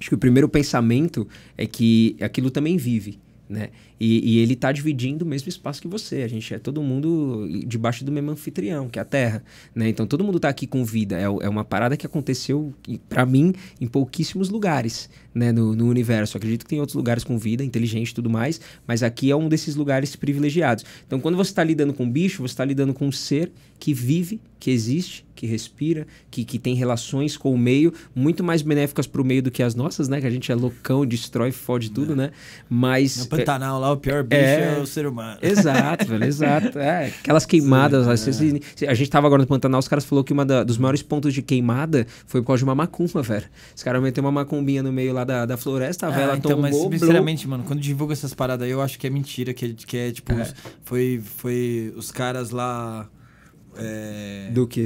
Speaker 2: acho que o primeiro pensamento é que aquilo também vive, né? E, e ele está dividindo o mesmo espaço que você. A gente é todo mundo debaixo do mesmo anfitrião, que é a Terra. Né? Então todo mundo está aqui com vida. É, é, uma parada que aconteceu, para mim, em pouquíssimos lugares né? no, no universo. Eu acredito que tem outros lugares com vida, inteligente e tudo mais, mas aqui é um desses lugares privilegiados. Então quando você está lidando com um bicho, você está lidando com um ser que vive, que existe que respira, que, que tem relações com o meio, muito mais benéficas para o meio do que as nossas, né? Que a gente é loucão, destrói, fode tudo, é. né? Mas. No é é Pantanal, lá o pior bicho é, é o ser humano. Exato, velho, exato. É, aquelas queimadas. Sim, lá, vocês, a gente tava agora no Pantanal, os caras falaram que um dos maiores pontos de queimada foi por causa de uma macumba, velho. Os caras meteram uma macumbinha no meio lá da, da floresta, a vela ah, então, Mas, sinceramente,
Speaker 1: mano, quando divulga essas paradas aí, eu acho que é mentira, que, que é tipo. É. Os, foi, foi os caras lá.
Speaker 2: É... Do que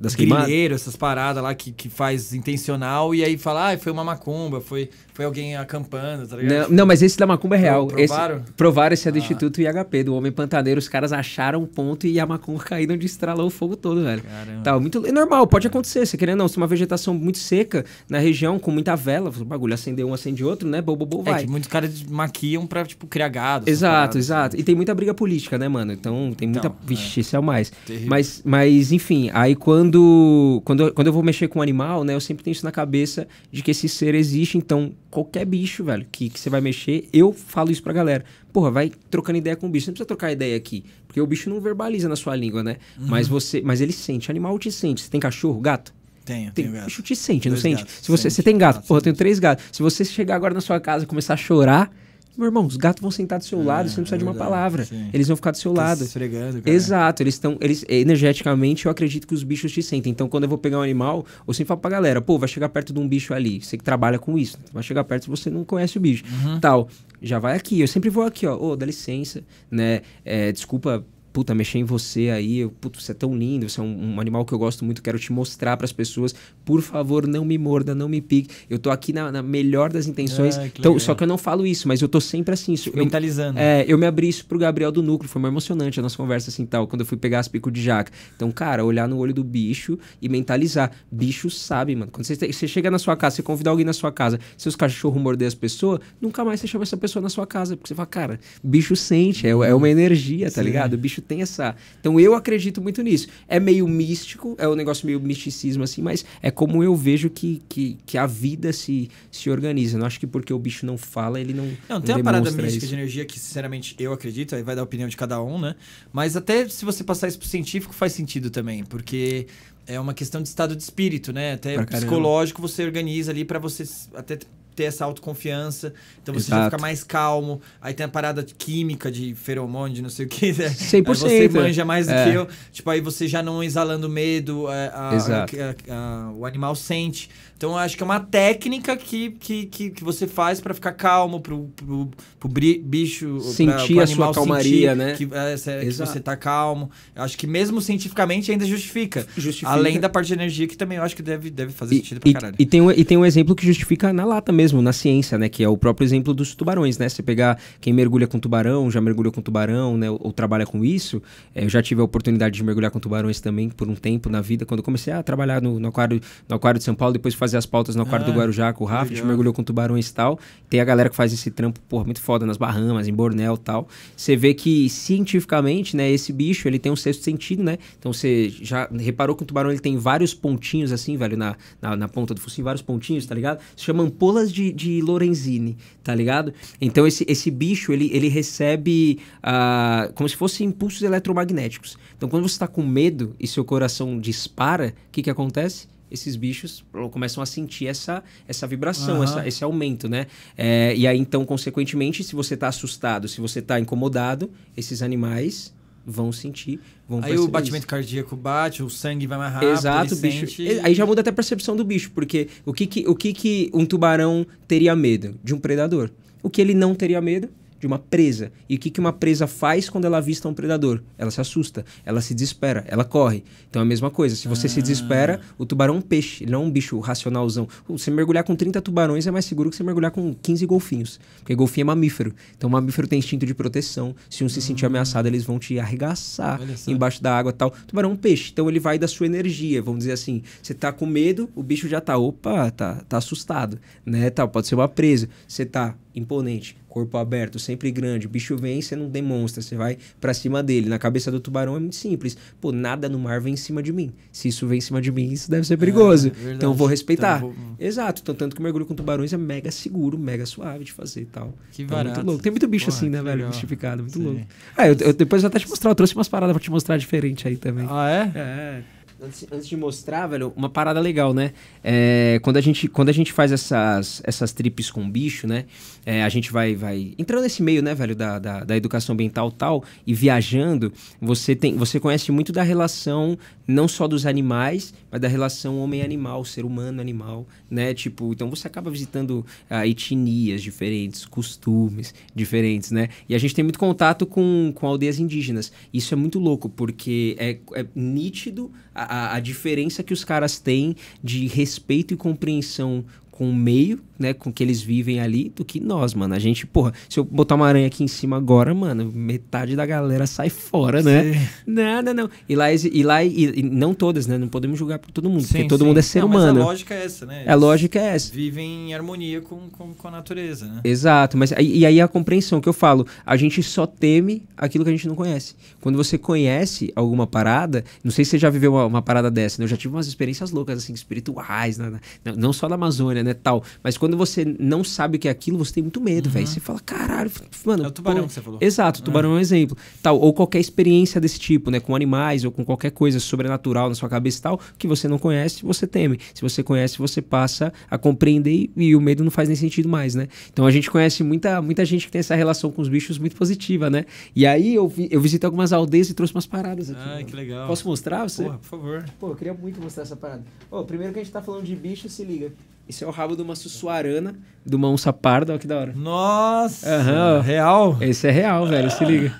Speaker 2: das queimadas.
Speaker 1: essas paradas lá que, que faz intencional e aí fala, ah, foi uma macumba, foi foi alguém acampando, tá ligado? Não, tipo, não mas esse da Macumba é real. Provaram? Esse,
Speaker 2: provaram esse é do ah. Instituto IHP, do Homem Pantaneiro. Os caras acharam um ponto e a Macumba caiu onde estralou o fogo todo, velho. Caramba. Tá, muito, é normal, pode acontecer. Você querendo não, se uma vegetação muito seca na região, com muita vela, o bagulho acender um, acende outro, né? Bobo, bobo é, vai. É que muitos caras maquiam pra, tipo, criar gado. Exato, exato. Assim. E tem muita briga política, né, mano? Então tem muita... Então, vixe, é. é o mais. Mas, mas, enfim, aí quando, quando, quando eu vou mexer com um animal, né? Eu sempre tenho isso na cabeça de que esse ser existe, então qualquer bicho, velho, que, que você vai mexer, eu falo isso pra galera. Porra, vai trocando ideia com o bicho. Você não precisa trocar ideia aqui. Porque o bicho não verbaliza na sua língua, né? Uhum. Mas você. Mas ele sente. Animal te sente. Você tem cachorro, gato? Tenho, tem, tenho gato. Bicho te sente, Dois não sente? Gatos, Se você, sente, você tem gato, gato tá, porra, eu tenho três gatos. Se você chegar agora na sua casa e começar a chorar, meu irmão, os gatos vão sentar do seu lado, é, você não precisa é de uma palavra. Sim. Eles vão ficar do seu tá lado. Esfregando, cara. Exato, eles estão. Eles, energeticamente, eu acredito que os bichos te sentem. Então, quando eu vou pegar um animal, eu sempre falo pra galera, pô, vai chegar perto de um bicho ali. Você que trabalha com isso, vai chegar perto se você não conhece o bicho. Uhum. Tal. Já vai aqui. Eu sempre vou aqui, ó. Ô, oh, dá licença, né? É, desculpa puta, mexer em você aí, puta, você é tão lindo, você é um, um animal que eu gosto muito, quero te mostrar para as pessoas, por favor, não me morda, não me pique. Eu tô aqui na, na melhor das intenções. Ah, então, só que eu não falo isso, mas eu tô sempre assim, isso, mentalizando. Eu, é, eu me abri isso pro Gabriel do núcleo, foi mais emocionante a nossa conversa assim, tal, quando eu fui pegar as pico de jaca. Então, cara, olhar no olho do bicho e mentalizar. Bicho sabe, mano. Quando você, você chega na sua casa, você convida alguém na sua casa, seus cachorros morder as pessoas, nunca mais você chama essa pessoa na sua casa, porque você fala, cara, bicho sente, é, é uma energia, tá Sim. ligado? O bicho tem essa. Então eu acredito muito nisso. É meio místico, é um negócio meio misticismo assim, mas é como eu vejo que, que, que a vida se, se organiza. Não acho que porque o bicho não fala, ele não. Não, não tem uma parada mística isso.
Speaker 1: de energia que, sinceramente, eu acredito, aí vai dar a opinião de cada um, né? Mas até se você passar isso pro científico, faz sentido também, porque é uma questão de estado de espírito, né? Até psicológico você organiza ali para você até ter essa autoconfiança. Então você Exato. já fica mais calmo. Aí tem a parada química de feromônio, de não sei o que. Né? 100%. Aí você manja mais do é. que eu. Tipo, aí você já não exalando medo, é, a, a, a, o animal sente. Então, acho que é uma técnica que, que, que, que você faz para ficar calmo, pro, pro, pro bicho...
Speaker 2: Sentir pra, pro a sua calmaria, né? Que,
Speaker 1: é, que você tá calmo. Eu acho que mesmo cientificamente ainda justifica. justifica. Além da parte de energia, que também eu acho que deve, deve fazer e, sentido pra e, caralho. E
Speaker 2: tem, um, e tem um exemplo que justifica na lata mesmo, na ciência, né? Que é o próprio exemplo dos tubarões, né? Você pegar quem mergulha com tubarão, já mergulhou com tubarão, né? Ou, ou trabalha com isso. É, eu já tive a oportunidade de mergulhar com tubarões também por um tempo na vida. Quando comecei a trabalhar no, no aquário, no aquário de São Paulo, depois fazer fazer as pautas no quarto ah, do Guarujá com o Rafa, legal. a gente mergulhou com tubarões e tal. Tem a galera que faz esse trampo, porra, muito foda nas Bahamas, em Bornéu e tal. Você vê que cientificamente, né, esse bicho, ele tem um sexto sentido, né? Então você já reparou que o tubarão ele tem vários pontinhos assim, velho, na, na, na ponta do focinho, vários pontinhos, tá ligado? Se chama ampolas de, de Lorenzini, tá ligado? Então esse, esse bicho, ele, ele recebe uh, como se fossem impulsos eletromagnéticos. Então quando você está com medo e seu coração dispara, o que, que acontece? esses bichos começam a sentir essa, essa vibração, uhum. essa, esse aumento, né? É, e aí, então, consequentemente, se você está assustado, se você está incomodado, esses animais vão sentir, vão Aí o batimento isso.
Speaker 1: cardíaco bate, o sangue vai mais rápido, Exato, bicho. Sente... Aí já
Speaker 2: muda até a percepção do bicho, porque o que, que o que, que um tubarão teria medo? De um predador. O que ele não teria medo? de uma presa. E o que, que uma presa faz quando ela avista um predador? Ela se assusta, ela se desespera, ela corre. Então é a mesma coisa. Se você ah. se desespera, o tubarão é um peixe, ele não é um bicho racionalzão. Você mergulhar com 30 tubarões é mais seguro que você mergulhar com 15 golfinhos. Porque golfinho é mamífero. Então mamífero tem instinto de proteção. Se um se sentir ah. ameaçado, eles vão te arregaçar embaixo da água tal. Tubarão é um peixe. Então ele vai da sua energia, vamos dizer assim. Você tá com medo, o bicho já tá, opa, tá, tá assustado, né? Tal, pode ser uma presa. Você tá imponente, corpo aberto, sempre grande. O bicho vem, você não demonstra, você vai para cima dele. Na cabeça do tubarão é muito simples. Pô, nada no mar vem em cima de mim. Se isso vem em cima de mim, isso deve ser é, perigoso. É, é então eu vou respeitar. Então, vou... Hum. Exato. Então, tanto que o mergulho com tubarões é mega seguro, mega suave de fazer e tal. Que então, é barato. Muito louco. Tem muito bicho Porra, assim, né, velho? Legal. Mistificado, muito Sim. louco. Ah, eu, eu, depois eu até te mostrar, eu trouxe umas paradas pra te mostrar diferente aí também. Ah, é? É. Antes, antes, de mostrar, velho, uma parada legal, né? É, quando, a gente, quando a gente faz essas, essas tripes com bicho, né? É, a gente vai, vai entrando nesse meio, né, velho, da, da, da, educação ambiental tal, e viajando, você, tem, você conhece muito da relação não só dos animais, mas da relação homem-animal, ser humano-animal, né? Tipo, então você acaba visitando ah, etnias diferentes, costumes diferentes, né? E a gente tem muito contato com, com aldeias indígenas. Isso é muito louco, porque é, é nítido a, a, diferença que os caras têm de respeito e compreensão com o meio né, com que eles vivem ali do que nós, mano. A gente, porra, se eu botar uma aranha aqui em cima agora, mano, metade da galera sai fora, né? Sim. Não, não, não. E lá, e, lá e, e, não todas, né? Não podemos julgar por todo mundo, sim, porque todo sim. mundo é ser não, humano. Mas a lógica é essa, né? Eles a lógica é essa.
Speaker 1: Vivem em harmonia com, com, com a natureza, né?
Speaker 2: Exato, mas e, aí a compreensão que eu falo, a gente só teme aquilo que a gente não conhece. Quando você conhece alguma parada, não sei se você já viveu uma, uma parada dessa, né? Eu já tive umas experiências loucas, assim, espirituais, né? não só na Amazônia, né, tal, mas quando quando você não sabe o que é aquilo, você tem muito medo, uhum. velho. Você fala, caralho, mano. É o tubarão pô... que você falou. Exato, o tubarão é. é um uhum. exemplo. Tal, ou qualquer experiência desse tipo, né? Com animais ou com qualquer coisa sobrenatural na sua cabeça e tal, que você não conhece, você teme. Se você conhece, você passa a compreender e, e o medo não faz nem sentido mais, né? Então a gente conhece muita, muita gente que tem essa relação com os bichos muito positiva, né? E aí eu, vi, eu visitei algumas aldeias e trouxe umas paradas aqui. Ah, que legal. Posso mostrar você? Porra, por favor. Pô, eu queria muito mostrar essa parada. Pô, primeiro que a gente tá falando de bicho, se liga. Isso é o rabo de uma suçuarana, de uma onça parda, ó que da hora. Nossa! Uhum, real? Esse é real, velho, se liga.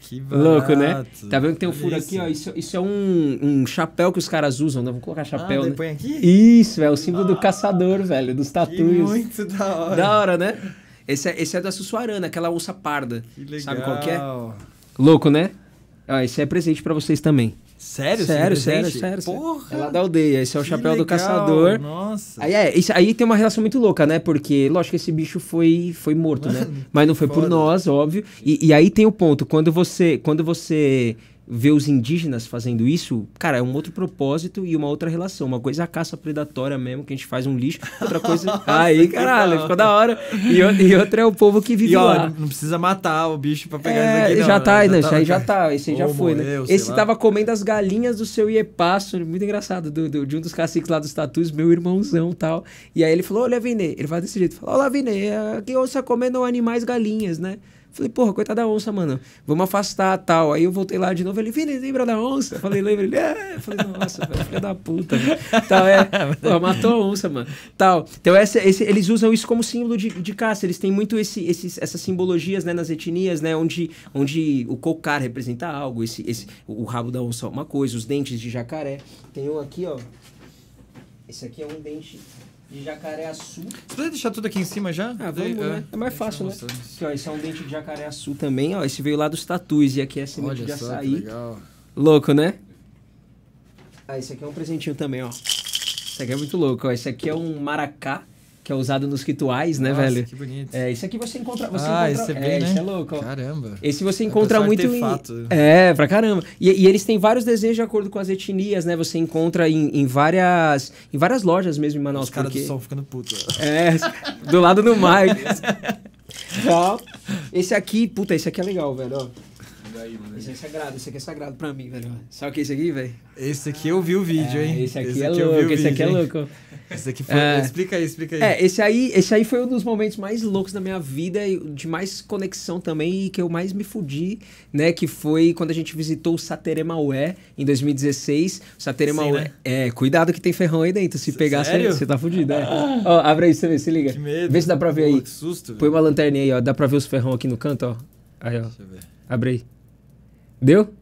Speaker 2: Que barato. Louco, né? Tá vendo que tem um furo isso. aqui, ó? Isso, isso é um, um, chapéu que os caras usam, né? Vamos colocar chapéu, ah, né? põe aqui? Isso, é o símbolo ah, do caçador, velho, dos tatuos. muito da hora. Da hora, né? Esse é, esse é da suçuarana, aquela onça parda. Que legal. Sabe qual que é? Louco, né? Ó, ah, esse é presente para vocês também. Sério? Sério, sério, sério, sério. Porra! É da aldeia. Esse é o chapéu legal. do caçador. Nossa! Aí, é, isso, aí tem uma relação muito louca, né? Porque, lógico, que esse bicho foi, foi morto, Mano, né? Mas não foi foda. por nós, óbvio. E, e aí tem o ponto. Quando você... Quando você ver os indígenas fazendo isso, cara, é um outro propósito e uma outra relação. Uma coisa é a caça predatória mesmo, que a gente faz um lixo, outra coisa. aí, caralho, ficou da hora. E, e, outra é o povo que vive e, ó, lá. Não precisa matar o bicho pra pegar é, isso aqui, não, Já né? tá, né? já, já, tá, aí já tá, esse aí já foi, né? Esse tava comendo as galinhas do seu Iepasso, muito engraçado, do, do, de um dos caciques lá dos tatus, meu irmãozão tal. E aí ele falou: Olha, Vine, ele faz desse jeito, falou: Olá, Vine, aqui você tá comendo animais galinhas, né? Falei, porra, coitada da onça, mano. Vamos afastar tal. Aí eu voltei lá de novo. Ele, Vini, lembra da onça? Falei, lembra. Ele, é. Falei, nossa, velho, filha da puta. tal, é. Pô, matou a onça, mano. Tal. Então, essa, esse, eles usam isso como símbolo de, de caça. Eles têm muito esse, esses, essas simbologias, né, nas etnias, né, onde, onde o cocar representa algo, esse, esse, o rabo da onça é uma coisa, os dentes de jacaré. Tem um aqui, ó. Esse aqui é um dente de jacaré-açu. Você pode deixar tudo aqui em cima já? Ah, vamos, né? é, né? É mais fácil, né? Aqui, ó, esse é um dente de jacaré-açu também, ó. Esse veio lá dos tatus e aqui é semente Olha de açaí. Que legal. Louco, né? Ah, esse aqui é um presentinho também, ó. Esse aqui é muito louco, ó. Esse aqui é um maracá que é usado nos rituais, né, Nossa, velho? Que bonito. É, isso aqui você encontra. Você ah, encontra, esse é, bem, é, né? isso é né? louco.
Speaker 1: Caramba. Esse você encontra muito em. É,
Speaker 2: pra caramba. E, e, eles têm vários desejos de acordo com as etnias, né? Você encontra em, em várias. Em várias lojas mesmo em Manaus. Os caras porque... do sol ficando puto. É, do lado do mar. ó, esse aqui, puta, esse aqui é legal, velho. Ó sagrado aí, mano. Esse é sagrado, esse aqui é sagrado pra mim, velho. Sabe o que é esse aqui, velho? Esse aqui eu vi o vídeo, é, hein? Esse aqui, esse é aqui é, louco, esse aqui é louco. Esse aqui foi. É, explica aí,
Speaker 1: explica aí. É, esse
Speaker 2: aí, esse aí foi um dos momentos mais loucos da minha vida, de mais conexão também, e que eu mais me fudi, né? Que foi quando a gente visitou o Sateremaué em 2016. O Sateremaué. Né? É, cuidado que tem ferrão aí dentro. Se S pegar, você tá fudido, é. Ah. Ó, abre aí, você vê, se liga. Que medo. Vê se dá pra ver Pô, aí. que susto. Põe uma lanterninha aí, ó. Dá pra ver os ferrão aqui no canto, ó. Aí, ó. Deixa eu ver. Abre aí. Deu?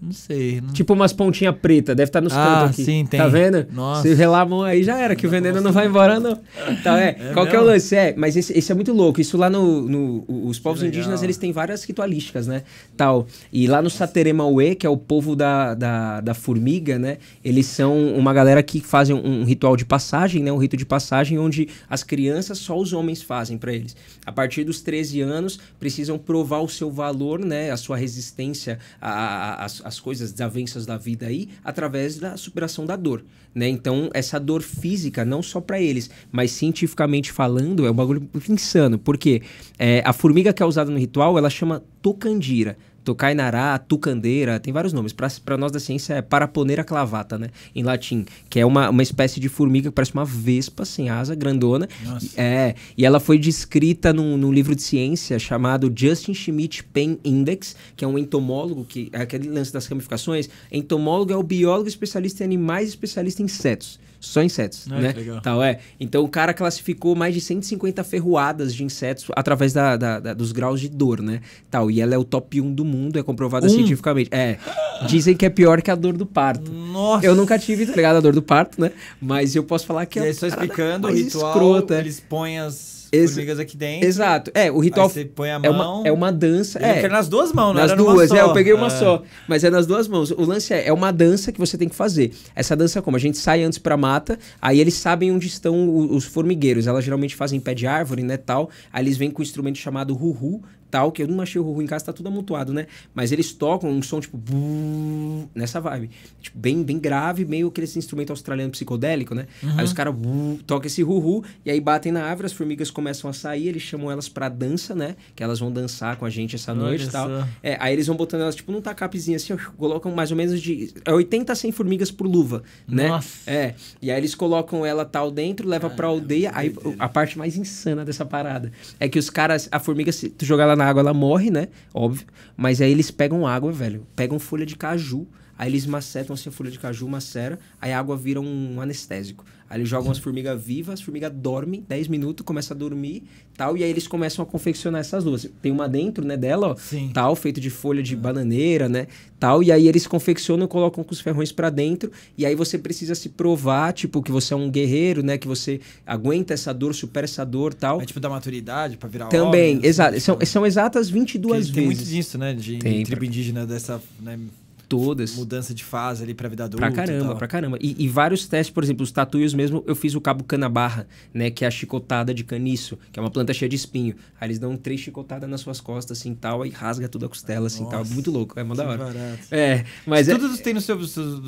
Speaker 2: Não sei. Não... Tipo umas pontinhas preta, deve estar tá nos ah, cantos aqui. sim, tá tem. Tá vendo? Nossa. Se relar a mão aí, já era, que não, o veneno não vai embora, não. Então, é, é qual mesmo? que é o lance? É, mas esse, esse é muito louco. Isso lá no... no os povos indígenas, eles têm várias ritualísticas, né? Tal. E lá no Sateremauê, que é o povo da, da, da formiga, né? Eles são uma galera que fazem um, um ritual de passagem, né? Um rito de passagem onde as crianças só os homens fazem para eles. A partir dos 13 anos, precisam provar o seu valor, né? A sua resistência, a, a, a as coisas, desavenças da vida aí, através da superação da dor, né? Então, essa dor física, não só para eles, mas cientificamente falando, é um bagulho insano, porque é, a formiga que é usada no ritual, ela chama tocandira. Tocainará, tucandeira, tem vários nomes. Para nós da ciência é paraponeira clavata, né? Em latim, que é uma, uma espécie de formiga que parece uma vespa sem asa, grandona. Nossa. É, e ela foi descrita num, num livro de ciência chamado Justin Schmidt Pen Index, que é um entomólogo, que é aquele lance das ramificações. Entomólogo é o biólogo especialista em animais especialista em insetos só insetos, ah, né? Tal, é. Então o cara classificou mais de 150 ferroadas de insetos através da, da, da, dos graus de dor, né? Tal, e ela é o top 1 do mundo, é comprovada um? cientificamente. É. Dizem que é pior que a dor do parto. Nossa. Eu nunca tive, tá ligado, a dor do parto, né? Mas eu posso falar que é. E aí, só explicando, o ritual, escrota. eles põem as Ex formigas aqui dentro. Exato. É, o ritual. Aí você põe a é mão. É uma, é uma dança. Eu é. nas duas mãos, não nas duas, é, eu peguei uma ah. só. Mas é nas duas mãos. O lance é, é uma dança que você tem que fazer. Essa dança é como? A gente sai antes pra mata, aí eles sabem onde estão os, os formigueiros. Elas geralmente fazem pé de árvore, né, tal. Aí eles vêm com um instrumento chamado ruhu, tal, que eu não achei o Ruhu em casa, tá tudo amontoado, né? Mas eles tocam um som tipo. nessa vibe. Tipo, bem, bem grave, meio aquele instrumento australiano psicodélico, né? Uhum. Aí os caras tocam esse Ruhu e aí batem na árvore, as formigas começam a sair, eles chamam elas pra dança, né? Que elas vão dançar com a gente essa noite e tal. É, aí eles vão botando elas, tipo, num tacapezinho assim, colocam mais ou menos de 80 é a 100 formigas por luva, né? Nossa. É. E aí eles colocam ela tal dentro, leva ah, pra aldeia. aí a parte mais insana dessa parada é que os caras, a formiga, se tu jogar lá na água, ela morre, né? Óbvio. Mas aí eles pegam água, velho. Pegam folha de caju Aí eles macetam assim a folha de caju, macera, aí a água vira um anestésico. Aí eles jogam as uhum. formigas vivas, as formigas dormem 10 minutos, começa a dormir tal, e aí eles começam a confeccionar essas luas. Tem uma dentro, né, dela, ó, Sim. tal, feito de folha de uhum. bananeira, né, tal, e aí eles confeccionam e colocam com os ferrões para dentro, e aí você precisa se provar, tipo, que você é um guerreiro, né, que você aguenta essa dor, supera essa dor, tal. É tipo da maturidade para virar Também, homem, né? exato. são, tipo, né? são exatas 22 vezes. Tem muito disso, né, de, tem, tribo indígena dessa, né, todas. Mudança de fase ali pra vida adulta. Pra caramba, pra caramba. E, e, vários testes, por exemplo, os tatuíos mesmo, eu fiz o cabo canabarra, né? Que é a chicotada de caniço, que é uma planta cheia de espinho. Aí eles dão três chicotadas nas suas costas, assim, tal, e rasga toda a costela, assim, Nossa, tal. Muito louco, é mó da hora. Barato. É, mas Isso é... Tudo tem no seu, do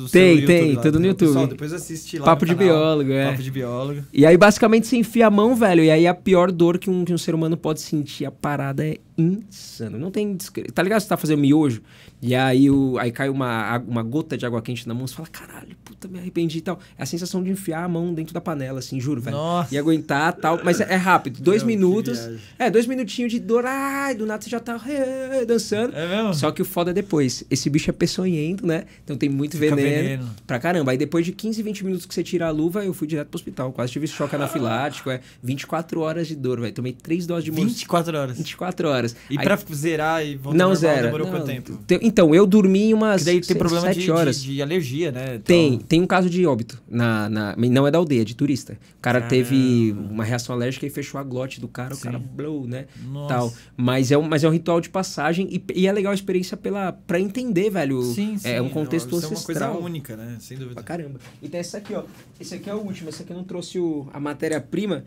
Speaker 2: tem, YouTube, Tem, lá, tudo no né? YouTube. Pessoal, depois assiste lá Papo de canal, biólogo, é. Papo de biólogo. E aí, basicamente, você enfia a mão, velho, e aí a pior dor que um, que um ser humano pode sentir, a parada é insano. Não tem... Tá ligado? Você tá fazendo miojo, e aí, o, aí cai uma, uma gota de água quente na mão, você fala, caralho, puta, me arrependi e tal. É a sensação de enfiar a mão dentro da panela, assim, juro, velho. Nossa. E aguentar tal. Mas é, é rápido, dois Meu, minutos. É, dois minutinhos de dor, ai, do nada você já tá é, dançando. É mesmo? Só que o foda é depois. Esse bicho é peçonhento, né? Então tem muito veneno, veneno pra caramba. Aí depois de 15, 20 minutos que você tira a luva, eu fui direto pro hospital. Quase tive choque anafilático, é 24 horas de dor, velho. Tomei três doses de morte. 24 horas? 24 horas. E Aí... pra zerar e voltar não, normal, demorou não, quanto tempo? Te... Então, eu dormi umas que daí tem problema de, horas. De, de, alergia, né? Então... Tem, tem um caso de óbito. Na, na, não é da aldeia, é de turista. O cara Caramba. Ah. teve uma reação alérgica e fechou a glote do cara, Sim. o cara blow, né? Nossa. Tal. Mas é, um, mas é um ritual de passagem e, e é legal a experiência pela, pra entender, velho. Sim, é sim. É um contexto é uma coisa única, né? Sem dúvida. Pra caramba. E então, tem essa aqui, ó. Esse aqui é o último. Esse aqui eu não trouxe o, a matéria-prima,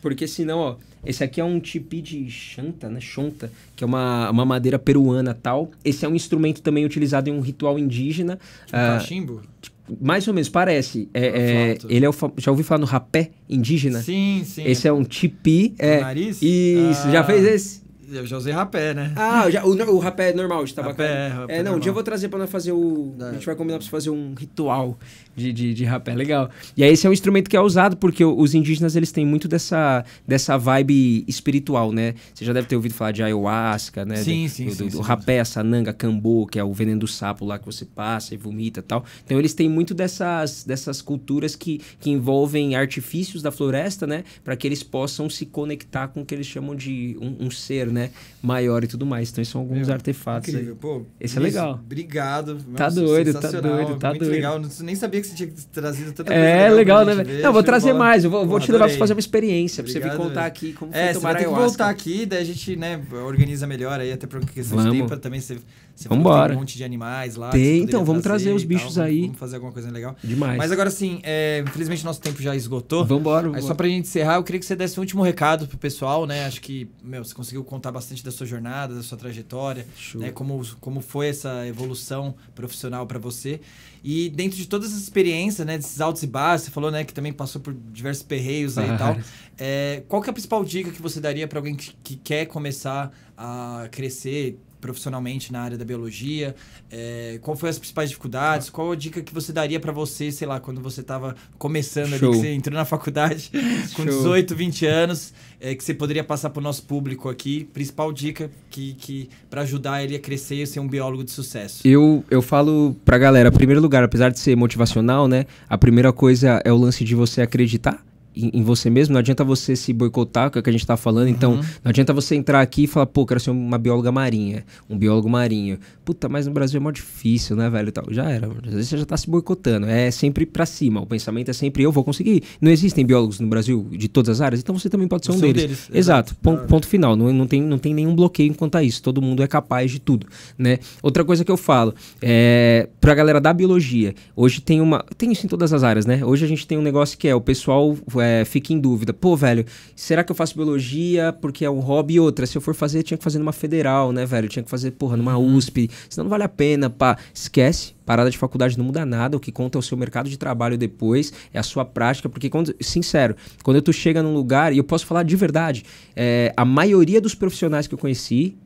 Speaker 2: porque senão, ó, esse aqui é um tipi de chanta, né? Chonta, que é uma, uma madeira peruana tal. Esse é um instrumento também utilizado em um ritual indígena. Tipo ah, cachimbo? Tipo, mais ou menos, parece. É, é, ele é o, Já ouvi falar no rapé indígena? Sim, sim. Esse é um tipi. É, nariz? Isso, ah. já fez esse? José Rapé, né? Ah, já, o, o rapé é normal de tabacaria. Rapé, rapé é, não, normal. um dia eu vou trazer pra nós fazer o. Da... A gente vai combinar pra fazer um ritual de, de, de, rapé, legal. E aí esse é um instrumento que é usado, porque os indígenas eles têm muito dessa, dessa vibe espiritual, né? Você já deve ter ouvido falar de ayahuasca, né? Sim, sim, do, sim, do, sim, rapé, sananga, cambô, que é o veneno do sapo lá que você passa e vomita e tal. Então eles têm muito dessas, dessas culturas que, que envolvem artifícios da floresta, né? Para que eles possam se conectar com o que eles chamam de um, um ser, né? Maior e tudo mais. Então, são alguns Meu, é, artefatos. Incrível, aí. pô. Esse é legal. Obrigado. Tá doido, tá doido, tá muito doido. legal.
Speaker 1: Eu nem sabia que você tinha trazido tanta é, coisa. É, legal, né, né? Ver. Não, vou trazer bola. mais. Eu vou, pô, vou te levar pra fazer
Speaker 2: uma experiência, Obrigado, pra você vir contar aqui como é, foi tomar você vai ter que voltar
Speaker 1: aqui, daí a gente, né, organiza melhor aí, até por questão de tempo também. Você você vamos embora. Tem um monte de animais lá. Tem, então vamos trazer, os bichos tal, aí. Vamos fazer alguma coisa legal. Demais. Mas agora sim, é, infelizmente nosso tempo já esgotou. Vamos embora. Mas só pra gente encerrar, eu queria que você desse um último recado pro pessoal, né? Acho que, meu, você conseguiu contar bastante da sua jornada, da sua trajetória, Show. né? Como, como foi essa evolução profissional para você. E dentro de todas as experiências, né, desses altos e baixos, você falou, né, que também passou por diversos perreios aí ah. e tal. É, qual que é a principal dica que você daria para alguém que, que quer começar a crescer, profissionalmente na área da biologia? É, qual foi as principais dificuldades? Qual a dica que você daria para você, sei lá, quando você estava começando Show. ali, que você entrou na faculdade com Show. 18, 20 anos, é, que você poderia passar para o nosso público aqui? Principal dica que, que para ajudar ele a crescer e ser um biólogo de sucesso.
Speaker 2: Eu, eu falo para galera, primeiro lugar, apesar de ser motivacional, né? A primeira coisa é o lance de você acreditar em, em, você mesmo, não adianta você se boicotar, com é o que a gente está falando. Então, uhum. não adianta você entrar aqui e falar, pô, quero ser uma bióloga marinha, um biólogo marinho. Puta, mas no Brasil é mó difícil, né, velho? Tal. Já era. Às vezes você já está se boicotando. É sempre para cima. O pensamento é sempre eu vou conseguir. Não existem biólogos no Brasil de todas as áreas, então você também pode ser um deles. deles. Exato. Ponto, ponto final. Não, não, tem, não tem nenhum bloqueio quanto a isso. Todo mundo é capaz de tudo, né? Outra coisa que eu falo é para a galera da biologia. Hoje tem uma, tem isso em todas as áreas, né? Hoje a gente tem um negócio que é o pessoal é, é, fica em dúvida. Pô, velho, será que eu faço biologia porque é um hobby e outra? Se eu for fazer, tinha que fazer numa federal, né, velho? Tinha que fazer, porra, numa USP. Uhum. Senão não vale a pena, pá. Esquece. Parada de faculdade não muda nada. O que conta é o seu mercado de trabalho depois, é a sua prática. Porque, quando, sincero, quando tu chega num lugar, e eu posso falar de verdade, é, a maioria dos profissionais que eu conheci,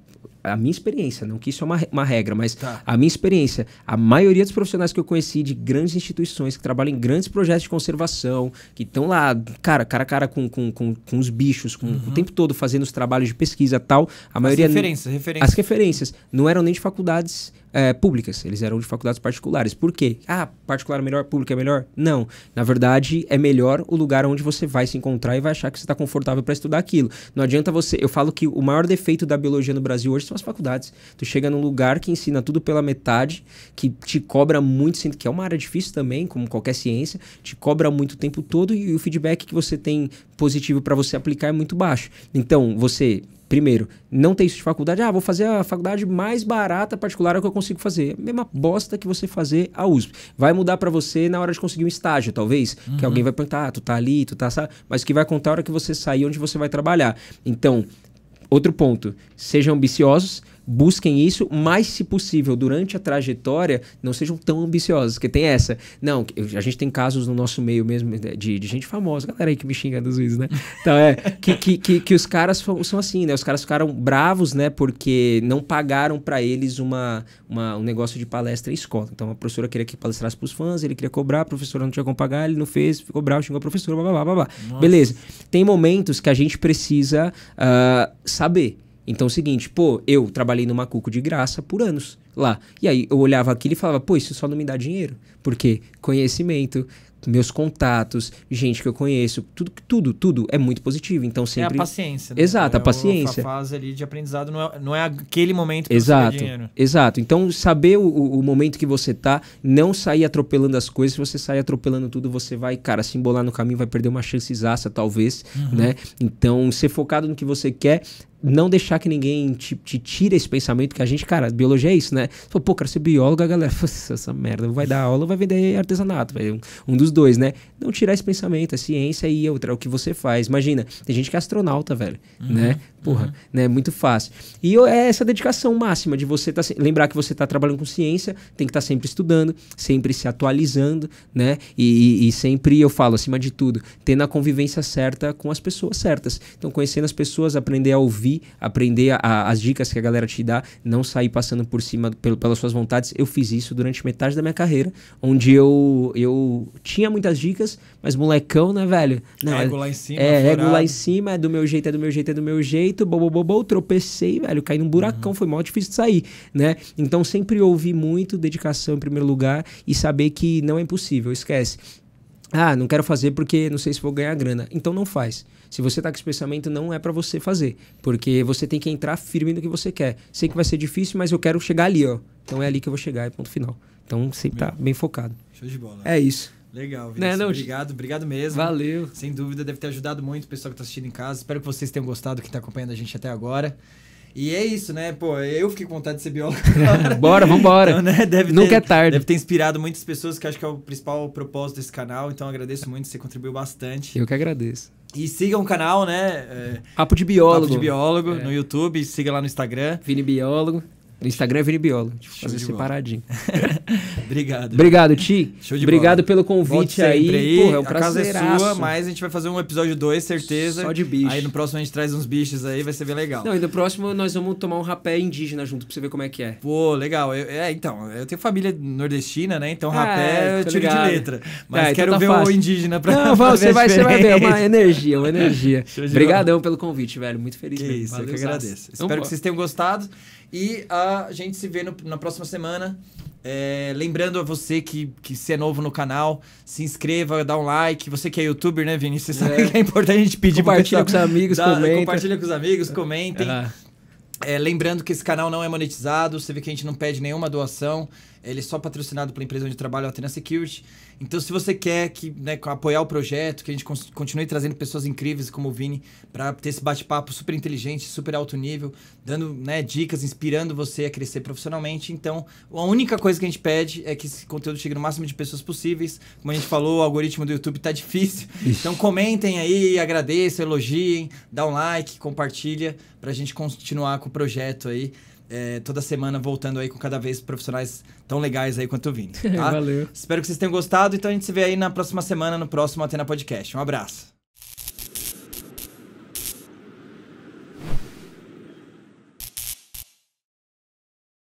Speaker 2: a minha experiência, não que isso é uma, uma regra, mas tá. a minha experiência, a maioria dos profissionais que eu conheci de grandes instituições, que trabalham em grandes projetos de conservação, que estão lá, cara, cara a cara com, com, com, com os bichos, com, uhum. o tempo todo fazendo os trabalhos de pesquisa tal, a maioria... As referências, referências. As referências. Não eram nem de faculdades é, públicas, eles eram de faculdades particulares. Por quê? Ah, particular é melhor, público é melhor? Não. Na verdade, é melhor o lugar onde você vai se encontrar e vai achar que você está confortável para estudar aquilo. Não adianta você. Eu falo que o maior defeito da biologia no Brasil hoje são as faculdades. Tu chega num lugar que ensina tudo pela metade, que te cobra muito, que é uma área difícil também, como qualquer ciência, te cobra muito o tempo todo e o feedback que você tem positivo para você aplicar é muito baixo. Então, você Primeiro, não tem isso de faculdade. Ah, vou fazer a faculdade mais barata particular é que eu consigo fazer. É mesma bosta que você fazer a USP. Vai mudar para você na hora de conseguir um estágio, talvez. Uhum. Que alguém vai perguntar, ah, tu tá ali, tu tá... Sabe? Mas que vai contar a hora que você sair, onde você vai trabalhar. Então, outro ponto. Sejam ambiciosos, busquem isso, mas se possível, durante a trajetória, não sejam tão ambiciosos, que tem essa. Não, a gente tem casos no nosso meio mesmo né, de, de gente famosa, galera aí que me xinga dos vídeos, né? Então, é, que, que, que, que, os caras são assim, né? Os caras ficaram bravos, né? Porque não pagaram para eles uma, uma, um negócio de palestra em escola. Então, a professora queria que palestrasse pros fãs, ele queria cobrar, a professora não tinha como pagar, ele não fez, ficou bravo, xingou a professora, blá, blá, blá, blá. Beleza. Tem momentos que a gente precisa uh, saber então é o seguinte, pô, eu trabalhei no Macuco de graça por anos lá. E aí eu olhava aquilo e falava, pô, isso só não me dá dinheiro. Porque conhecimento, meus contatos, gente que eu conheço, tudo, tudo, tudo é muito positivo. Então sempre. É a paciência. Né? Exato, é a paciência. A
Speaker 1: fase ali de aprendizado não é, não é aquele momento que exato, você dinheiro.
Speaker 2: Exato. Então saber o, o, momento que você tá, não sair atropelando as coisas. Se você sair atropelando tudo, você vai, cara, se embolar no caminho, vai perder uma chance exaça, talvez, uhum. né? Então ser focado no que você quer, não deixar que ninguém te, te tire esse pensamento que a gente, cara, biologia é isso, né? Pô, pô quero ser biólogo, é a galera, essa merda, vai dar aula, vai vender artesanato, vai, um, um, dos dois, né? Não tirar esse pensamento, é ciência e outra, é o que você faz. Imagina, tem gente que é astronauta, velho, uhum, né? Uhum. Porra, uhum. né? Muito fácil. E é essa dedicação máxima de você tá, lembrar que você tá trabalhando com ciência, tem que estar tá sempre estudando, sempre se atualizando, né? E, e, e sempre, eu falo, acima de tudo, tendo a convivência certa com as pessoas certas. Então, conhecendo as pessoas, aprender a ouvir ouvir, aprender a, a, as dicas que a galera te dá, não sair passando por cima pelo, pelas suas vontades. Eu fiz isso durante metade da minha carreira, onde eu, eu tinha muitas dicas, mas molecão, né, velho? Não, ego é, lá em cima. É, aflorado. ego lá em cima, é do meu jeito, é do meu jeito, é do meu jeito, bobobobo, tropecei, velho, caí num buracão, uhum. foi mal difícil de sair, né? Então sempre ouvi muito, dedicação em primeiro lugar e saber que não é impossível, esquece. Ah, não quero fazer porque não sei se vou ganhar grana. Então não faz. Se você tá com esse pensamento, não é para você fazer, porque você tem que entrar firme no que você quer. Sei que vai ser difícil, mas eu quero chegar ali, ó. Então é ali que eu vou chegar, é ponto final. Então sempre tá bem focado. Show de bola. É isso. Legal, né, Vinícius. Né, não,
Speaker 1: obrigado, obrigado mesmo. Valeu. Sem dúvida, deve ter ajudado muito o pessoal que tá assistindo em casa. Espero que vocês tenham gostado, que está acompanhando a gente até agora. E é isso, né? Pô, eu fiquei com vontade de ser biólogo. Bora, vambora. Então, né? deve Nunca ter, é tarde. Deve ter inspirado muitas pessoas, que acho que é o principal propósito desse canal. Então agradeço muito, você contribuiu bastante. Eu que agradeço. E siga o canal, né? É, Papo de Biólogo. Papo de Biólogo é. no YouTube, siga lá no Instagram. Vini
Speaker 2: Biólogo. Instagram é Vini Biolo. Tipo, fazer separadinho. Obrigado. Obrigado, Ti. Show de Obrigado bola. pelo convite aí. aí. Porra, é um a prazer. casa é sua, mas
Speaker 1: a gente vai fazer um episódio 2, certeza. Só de bicho. Aí no próximo a gente traz uns bichos aí, vai ser bem legal. Não, e
Speaker 2: no próximo nós vamos tomar um rapé indígena junto pra você ver como é que é. Pô, legal. Eu, é, então, eu tenho família nordestina, né? Então ah, rapé é, eu tiro ligado. de letra. Mas é, quero então tá ver fácil. o indígena pra Não, pra você, vai, você vai ver. É uma energia, uma energia. Obrigadão pelo convite, velho. Muito feliz. Que mesmo. isso, Valeu, eu que agradeço. Então Espero que vocês tenham gostado.
Speaker 1: E a gente se vê no, na próxima semana. É, lembrando a você que, que se é novo no canal, se inscreva, dá um like. Você que é youtuber, né, Vinícius? Você é. sabe é. que é importante a gente pedir Compartilha com os amigos, dá, Compartilha com os amigos, comentem. É. é. lembrando que esse canal não é monetizado, você vê que a gente não pede nenhuma doação. Ele é só patrocinado pela empresa onde trabalho, a Atena Security. Então, se você quer que, né, apoiar o projeto, que a gente continue trazendo pessoas incríveis como o Vini, para ter esse bate-papo super inteligente, super alto nível, dando né, dicas, inspirando você a crescer profissionalmente. Então, a única coisa que a gente pede é que esse conteúdo chegue no máximo de pessoas possíveis. Como a gente falou, o algoritmo do YouTube tá difícil. Então, comentem aí, agradeçam, elogiem, dá um like, compartilha, para a gente continuar com o projeto aí é, toda semana voltando aí com cada vez profissionais tão legais aí quanto o Vini. Tá? Valeu. Espero que vocês tenham gostado. Então a gente se vê aí na próxima semana, no próximo Atena Podcast. Um abraço.